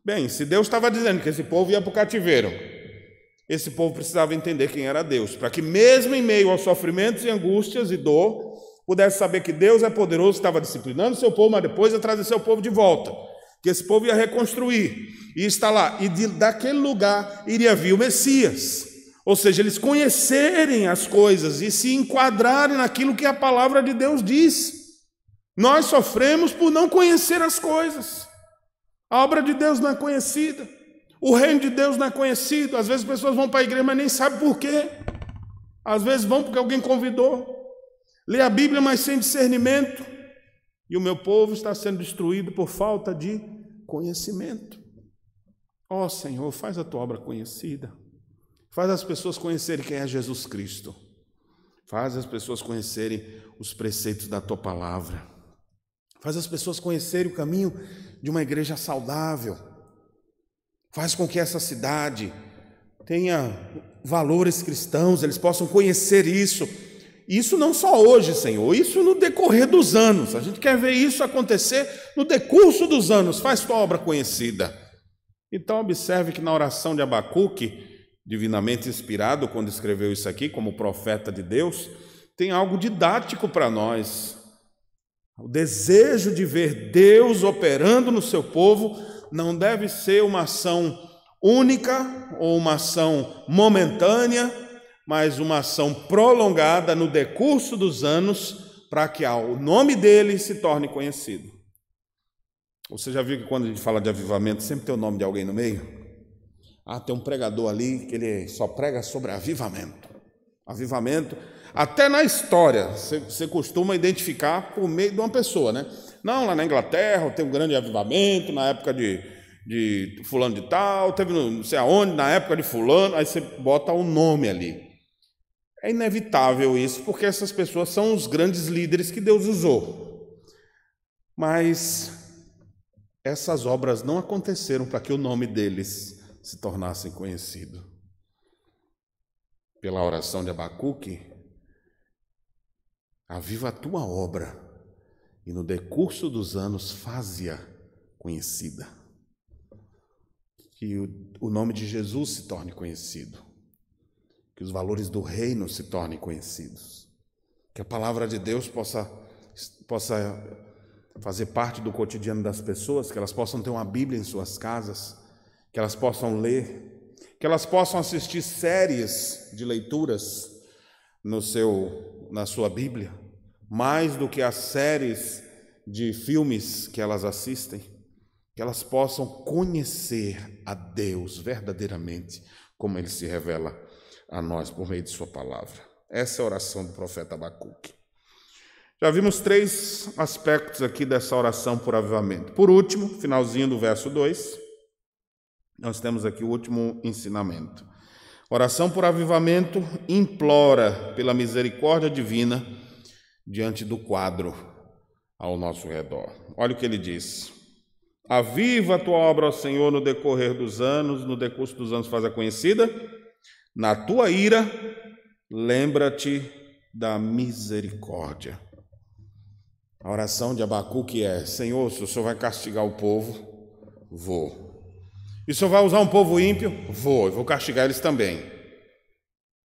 Bem, se Deus estava dizendo que esse povo ia para o cativeiro, esse povo precisava entender quem era Deus, para que, mesmo em meio aos sofrimentos e angústias e dor, pudesse saber que Deus é poderoso, estava disciplinando seu povo, mas depois ia trazer seu povo de volta, que esse povo ia reconstruir, e está lá, e de, daquele lugar iria vir o Messias. Ou seja, eles conhecerem as coisas e se enquadrarem naquilo que a palavra de Deus diz. Nós sofremos por não conhecer as coisas. A obra de Deus não é conhecida. O reino de Deus não é conhecido. Às vezes as pessoas vão para a igreja, mas nem sabem por quê. Às vezes vão porque alguém convidou. Lê a Bíblia, mas sem discernimento. E o meu povo está sendo destruído por falta de conhecimento. Ó oh, Senhor, faz a tua obra conhecida. Faz as pessoas conhecerem quem é Jesus Cristo. Faz as pessoas conhecerem os preceitos da tua palavra. Faz as pessoas conhecerem o caminho de uma igreja saudável. Faz com que essa cidade tenha valores cristãos, eles possam conhecer isso. Isso não só hoje, Senhor, isso no decorrer dos anos. A gente quer ver isso acontecer no decurso dos anos. Faz tua obra conhecida. Então, observe que na oração de Abacuque, divinamente inspirado quando escreveu isso aqui, como profeta de Deus, tem algo didático para nós. O desejo de ver Deus operando no seu povo não deve ser uma ação única ou uma ação momentânea, mas uma ação prolongada no decurso dos anos para que o nome dele se torne conhecido. Você já viu que quando a gente fala de avivamento, sempre tem o nome de alguém no meio? Ah, tem um pregador ali que ele só prega sobre avivamento. Avivamento até na história, você costuma identificar por meio de uma pessoa, né? Não, lá na Inglaterra teve um grande avivamento na época de, de fulano de tal, teve não sei aonde, na época de fulano, aí você bota o um nome ali. É inevitável isso, porque essas pessoas são os grandes líderes que Deus usou. Mas essas obras não aconteceram para que o nome deles se tornasse conhecido. Pela oração de Abacuque, aviva a tua obra e no decurso dos anos faze-a conhecida. Que o nome de Jesus se torne conhecido, que os valores do reino se tornem conhecidos, que a palavra de Deus possa, possa fazer parte do cotidiano das pessoas, que elas possam ter uma Bíblia em suas casas, que elas possam ler, que elas possam assistir séries de leituras no seu na sua Bíblia, mais do que as séries de filmes que elas assistem, que elas possam conhecer a Deus verdadeiramente, como ele se revela a nós por meio de Sua palavra. Essa é a oração do profeta Abacuque. Já vimos três aspectos aqui dessa oração por avivamento. Por último, finalzinho do verso 2, nós temos aqui o último ensinamento. Oração por avivamento implora pela misericórdia divina diante do quadro ao nosso redor. Olha o que ele diz. Aviva a tua obra, ó Senhor, no decorrer dos anos, no decurso dos anos faz a conhecida. Na tua ira, lembra-te da misericórdia. A oração de Abacuque é: Senhor, se o Senhor vai castigar o povo, vou. E o senhor vai usar um povo ímpio? Vou, eu vou castigar eles também.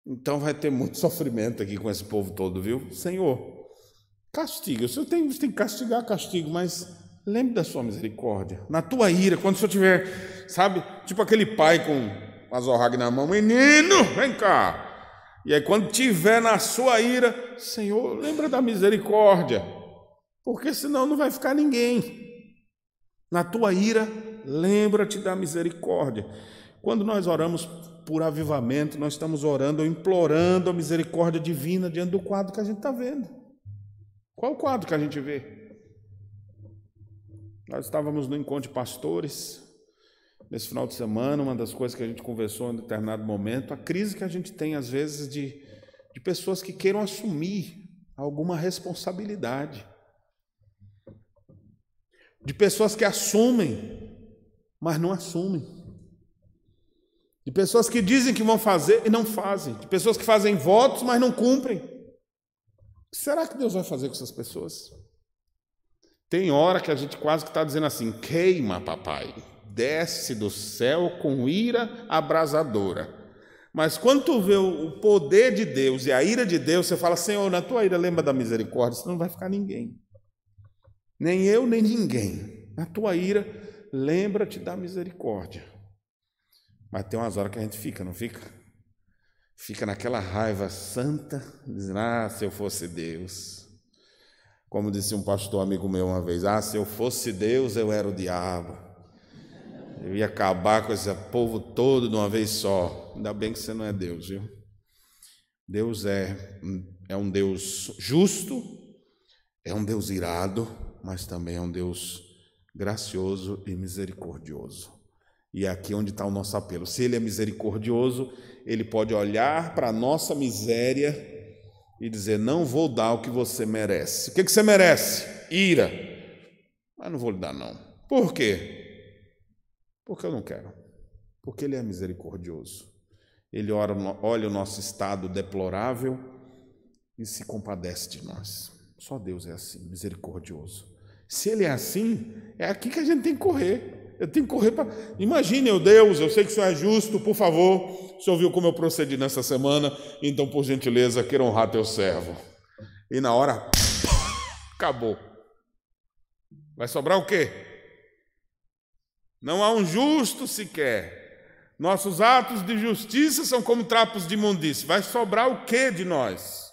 Então vai ter muito (laughs) sofrimento aqui com esse povo todo, viu? Senhor, castiga. O senhor tem, tem que castigar, castigo, mas lembre da sua misericórdia. Na tua ira, quando o senhor tiver, sabe, tipo aquele pai com a zorraga na mão: Menino, vem cá. E aí, quando tiver na sua ira, Senhor, lembra da misericórdia, porque senão não vai ficar ninguém. Na tua ira, lembra-te da misericórdia. Quando nós oramos por avivamento, nós estamos orando, implorando a misericórdia divina diante do quadro que a gente está vendo. Qual o quadro que a gente vê? Nós estávamos no encontro de pastores, nesse final de semana, uma das coisas que a gente conversou em determinado momento, a crise que a gente tem, às vezes, de, de pessoas que queiram assumir alguma responsabilidade, de pessoas que assumem mas não assumem. De pessoas que dizem que vão fazer e não fazem. De pessoas que fazem votos, mas não cumprem. O que será que Deus vai fazer com essas pessoas? Tem hora que a gente quase que está dizendo assim: queima, papai, desce do céu com ira abrasadora. Mas quando tu vê o poder de Deus e a ira de Deus, você fala: Senhor, na tua ira, lembra da misericórdia, senão não vai ficar ninguém. Nem eu, nem ninguém. Na tua ira, lembra-te da misericórdia. Mas tem umas horas que a gente fica, não fica? Fica naquela raiva santa, dizendo: Ah, se eu fosse Deus. Como disse um pastor amigo meu uma vez: Ah, se eu fosse Deus, eu era o diabo. Eu ia acabar com esse povo todo de uma vez só. Ainda bem que você não é Deus, viu? Deus é, é um Deus justo, é um Deus irado, mas também é um Deus gracioso e misericordioso. E é aqui onde está o nosso apelo. Se Ele é misericordioso, Ele pode olhar para a nossa miséria e dizer: Não vou dar o que você merece. O que, que você merece? Ira. Mas não vou lhe dar, não. Por quê? Porque eu não quero. Porque Ele é misericordioso. Ele olha o nosso estado deplorável e se compadece de nós. Só Deus é assim, misericordioso. Se ele é assim, é aqui que a gente tem que correr. Eu tenho que correr para. Imagine, meu Deus, eu sei que o Senhor é justo, por favor. O Senhor viu como eu procedi nessa semana, então, por gentileza, queira honrar teu servo. E na hora, (laughs) acabou. Vai sobrar o quê? Não há um justo sequer. Nossos atos de justiça são como trapos de imundície. Vai sobrar o quê de nós?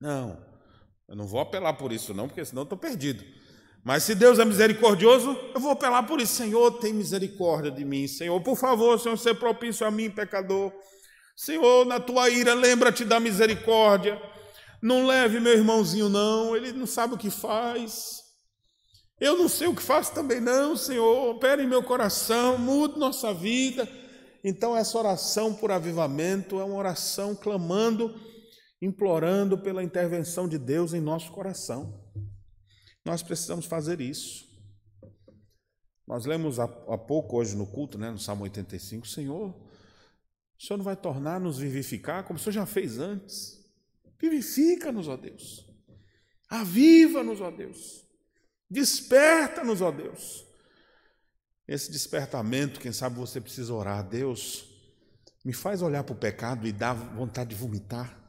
Não. Eu não vou apelar por isso, não, porque senão eu estou perdido. Mas se Deus é misericordioso, eu vou apelar por isso. Senhor, tem misericórdia de mim. Senhor, por favor, Senhor, ser propício a mim, pecador. Senhor, na tua ira, lembra-te da misericórdia. Não leve meu irmãozinho, não. Ele não sabe o que faz. Eu não sei o que faço também, não, Senhor. Opera em meu coração, mude nossa vida. Então, essa oração por avivamento é uma oração clamando implorando pela intervenção de Deus em nosso coração. Nós precisamos fazer isso. Nós lemos há, pouco, hoje no culto, né, no Salmo 85, Senhor, o Senhor não vai tornar-nos vivificar como o Senhor já fez antes. Vivifica-nos, ó Deus. Aviva-nos, ó Deus. Desperta-nos, ó Deus. Esse despertamento, quem sabe você precisa orar, Deus, me faz olhar para o pecado e dar vontade de vomitar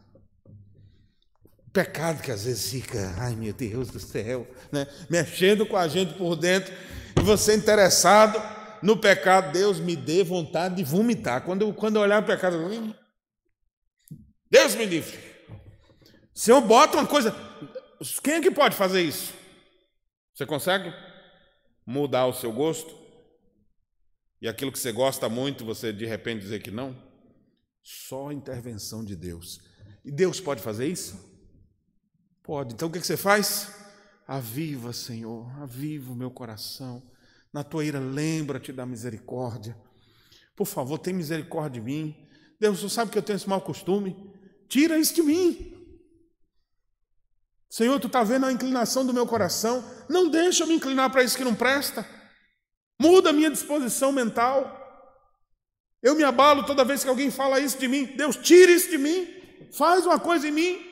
pecado que às vezes fica, ai meu Deus do céu, né? mexendo com a gente por dentro, e você interessado no pecado, Deus me dê vontade de vomitar. Quando eu, quando eu olhar o pecado, Deus me livre. Se eu boto uma coisa, quem é que pode fazer isso? Você consegue mudar o seu gosto? E aquilo que você gosta muito, você de repente dizer que não? Só a intervenção de Deus. E Deus pode fazer isso? Pode. Então o que você faz? Aviva, Senhor, aviva o meu coração. Na tua ira, lembra-te da misericórdia. Por favor, tem misericórdia de mim. Deus, tu sabe que eu tenho esse mau costume. Tira isso de mim. Senhor, tu está vendo a inclinação do meu coração. Não deixa eu me inclinar para isso que não presta. Muda a minha disposição mental. Eu me abalo toda vez que alguém fala isso de mim. Deus, tira isso de mim. Faz uma coisa em mim.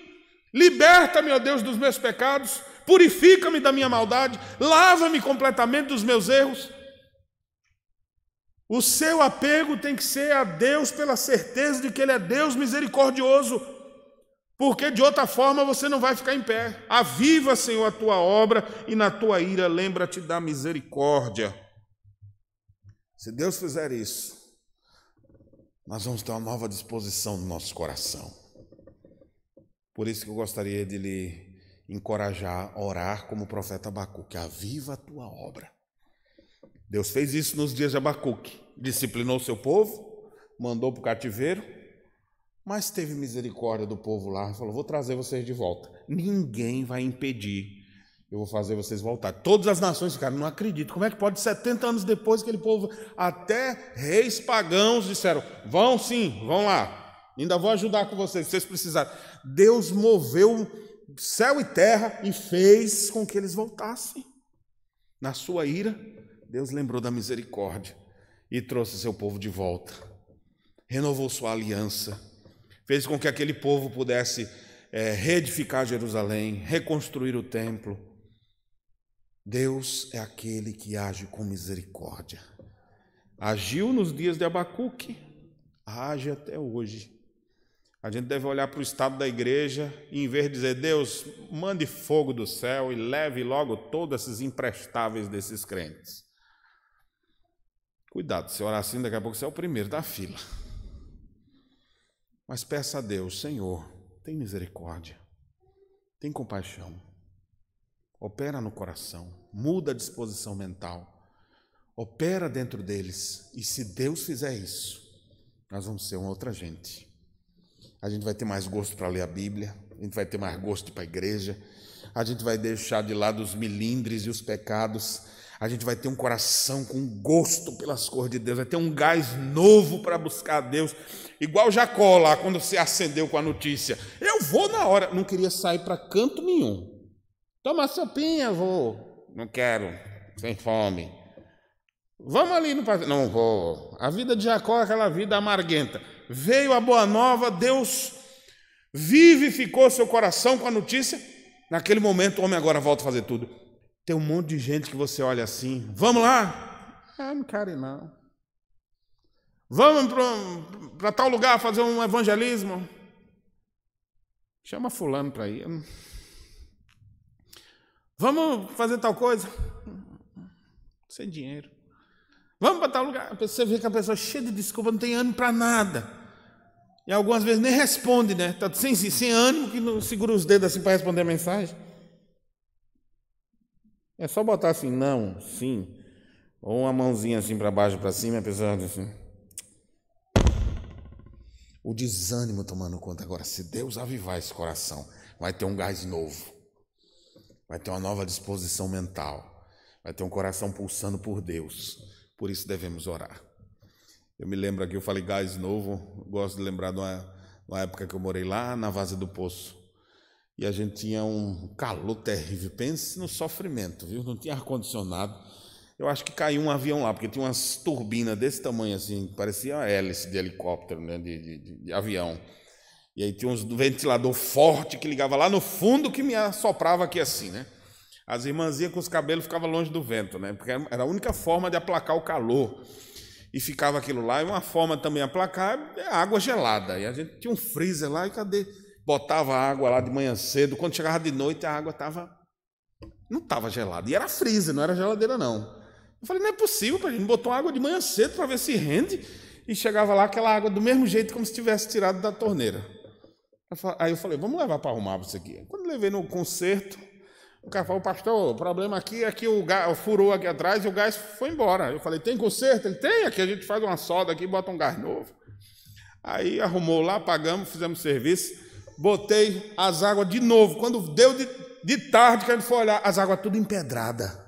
Liberta-me, ó Deus, dos meus pecados, purifica-me da minha maldade, lava-me completamente dos meus erros. O seu apego tem que ser a Deus pela certeza de que Ele é Deus misericordioso, porque de outra forma você não vai ficar em pé. Aviva, Senhor, a tua obra e na tua ira lembra-te da misericórdia. Se Deus fizer isso, nós vamos ter uma nova disposição no nosso coração. Por isso que eu gostaria de lhe encorajar a orar como o profeta Abacuque: aviva a tua obra. Deus fez isso nos dias de Abacuque: disciplinou seu povo, mandou para o cativeiro, mas teve misericórdia do povo lá, falou: vou trazer vocês de volta. Ninguém vai impedir eu vou fazer vocês voltar. Todas as nações ficaram, não acredito. Como é que pode 70 anos depois que aquele povo, até reis pagãos disseram: "Vão sim, vão lá". Ainda vou ajudar com vocês, se vocês precisarem. Deus moveu céu e terra e fez com que eles voltassem. Na sua ira, Deus lembrou da misericórdia e trouxe seu povo de volta. Renovou sua aliança, fez com que aquele povo pudesse é, reedificar Jerusalém, reconstruir o templo. Deus é aquele que age com misericórdia. Agiu nos dias de Abacuque, age até hoje. A gente deve olhar para o estado da igreja e, em vez de dizer, Deus, mande fogo do céu e leve logo todos esses imprestáveis desses crentes. Cuidado, se orar assim, daqui a pouco você é o primeiro da fila. Mas peça a Deus, Senhor, tem misericórdia, tem compaixão, opera no coração, muda a disposição mental, opera dentro deles, e se Deus fizer isso, nós vamos ser uma outra gente a gente vai ter mais gosto para ler a Bíblia, a gente vai ter mais gosto para a igreja, a gente vai deixar de lado os milindres e os pecados, a gente vai ter um coração com gosto pelas cores de Deus, vai ter um gás novo para buscar a Deus, igual Jacó lá, quando se acendeu com a notícia: eu vou na hora, não queria sair para canto nenhum, toma sopinha, vou, não quero, sem fome. Vamos ali no passeio. Não vou. A vida de Jacó é aquela vida amarguenta veio a boa nova, Deus vivificou seu coração com a notícia. Naquele momento, o homem agora volta a fazer tudo. Tem um monte de gente que você olha assim: vamos lá? Ah, não quero ir, não. Vamos para tal lugar fazer um evangelismo? Chama Fulano para ir. Vamos fazer tal coisa? Sem dinheiro. Vamos para tal lugar. Você vê que a pessoa é cheia de desculpa, não tem ânimo para nada. E algumas vezes nem responde, né? Está sem, sem ânimo que não segura os dedos assim para responder a mensagem. É só botar assim, não, sim. Ou uma mãozinha assim para baixo, para cima, apesar de assim. O desânimo tomando conta agora. Se Deus avivar esse coração, vai ter um gás novo. Vai ter uma nova disposição mental. Vai ter um coração pulsando por Deus. Por isso devemos orar. Eu me lembro aqui, eu falei gás novo, gosto de lembrar de uma, uma época que eu morei lá na Vaza do Poço. E a gente tinha um calor terrível. Pense no sofrimento, viu? Não tinha ar-condicionado. Eu acho que caiu um avião lá, porque tinha umas turbinas desse tamanho, assim, parecia uma hélice de helicóptero, né? de, de, de avião. E aí tinha um ventilador forte que ligava lá no fundo que me assoprava aqui assim, né? As irmãzinhas com os cabelos ficavam longe do vento, né? Porque era a única forma de aplacar o calor e ficava aquilo lá. E uma forma também aplacar é água gelada. E a gente tinha um freezer lá e cadê? Botava água lá de manhã cedo. Quando chegava de noite, a água estava. Não estava gelada. E era freezer, não era geladeira, não. Eu falei, não é possível, a gente botou água de manhã cedo para ver se rende. E chegava lá aquela água do mesmo jeito como se tivesse tirado da torneira. Aí eu falei, vamos levar para arrumar isso aqui. Quando levei no conserto, o cara falou, pastor, o problema aqui é que o gás, furou aqui atrás e o gás foi embora. Eu falei, tem conserto? Ele tem, aqui a gente faz uma solda aqui, bota um gás novo. Aí arrumou lá, pagamos, fizemos serviço, botei as águas de novo. Quando deu de, de tarde que a gente foi olhar, as águas tudo empedrada.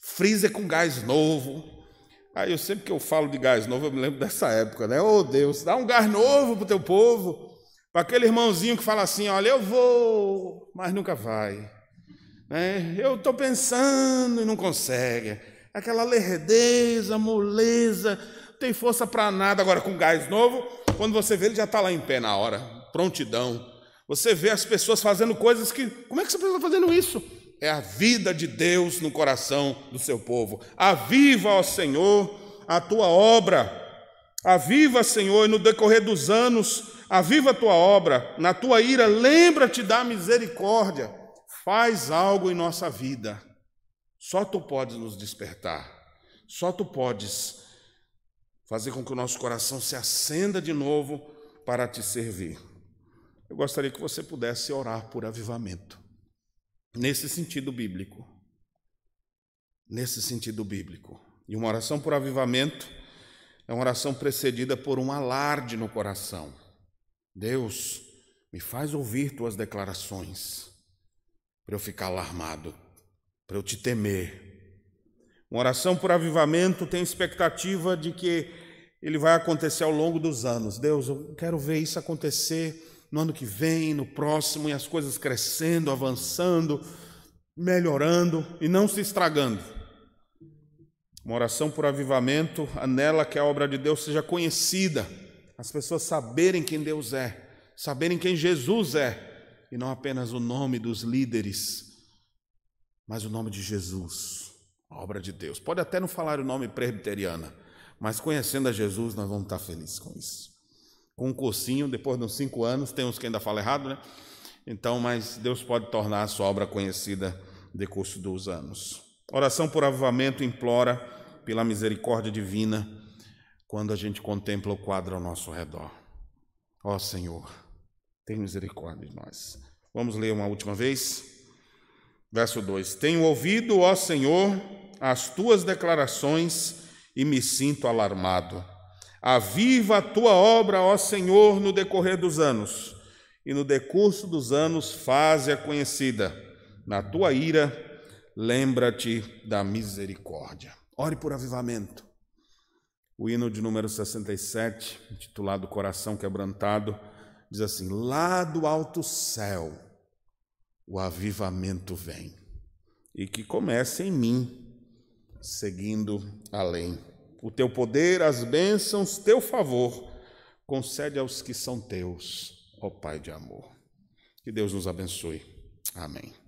Freezer com gás novo. Aí eu sempre que eu falo de gás novo, eu me lembro dessa época, né? Ô oh, Deus, dá um gás novo pro teu povo. Para aquele irmãozinho que fala assim, olha, eu vou, mas nunca vai. É, eu estou pensando e não consegue. Aquela lerdeza, moleza, não tem força para nada. Agora, com gás novo, quando você vê, ele já está lá em pé na hora, prontidão. Você vê as pessoas fazendo coisas que. Como é que você está fazendo isso? É a vida de Deus no coração do seu povo. Aviva, ó Senhor, a tua obra. Aviva, Senhor, e no decorrer dos anos, aviva a tua obra. Na tua ira, lembra-te da misericórdia faz algo em nossa vida. Só tu podes nos despertar. Só tu podes fazer com que o nosso coração se acenda de novo para te servir. Eu gostaria que você pudesse orar por avivamento. Nesse sentido bíblico. Nesse sentido bíblico. E uma oração por avivamento é uma oração precedida por um alarde no coração. Deus, me faz ouvir tuas declarações para eu ficar alarmado, para eu te temer. Uma oração por avivamento tem expectativa de que ele vai acontecer ao longo dos anos. Deus, eu quero ver isso acontecer no ano que vem, no próximo, e as coisas crescendo, avançando, melhorando e não se estragando. Uma oração por avivamento anela é que a obra de Deus seja conhecida, as pessoas saberem quem Deus é, saberem quem Jesus é, e não apenas o nome dos líderes, mas o nome de Jesus, a obra de Deus. Pode até não falar o nome presbiteriana, mas conhecendo a Jesus, nós vamos estar felizes com isso. Com um cursinho, depois de uns cinco anos, tem uns que ainda falam errado, né? Então, mas Deus pode tornar a sua obra conhecida curso dos anos. Oração por avivamento implora pela misericórdia divina quando a gente contempla o quadro ao nosso redor. Ó Senhor, tem misericórdia de nós. Vamos ler uma última vez. Verso 2: Tenho ouvido, ó Senhor, as tuas declarações e me sinto alarmado. Aviva a tua obra, ó Senhor, no decorrer dos anos, e no decurso dos anos faze-a conhecida. Na tua ira, lembra-te da misericórdia. Ore por avivamento. O hino de número 67, intitulado Coração Quebrantado, diz assim: lá do alto céu o avivamento vem, e que comece em mim, seguindo além. O teu poder, as bênçãos, teu favor, concede aos que são teus, ó Pai de amor. Que Deus nos abençoe. Amém.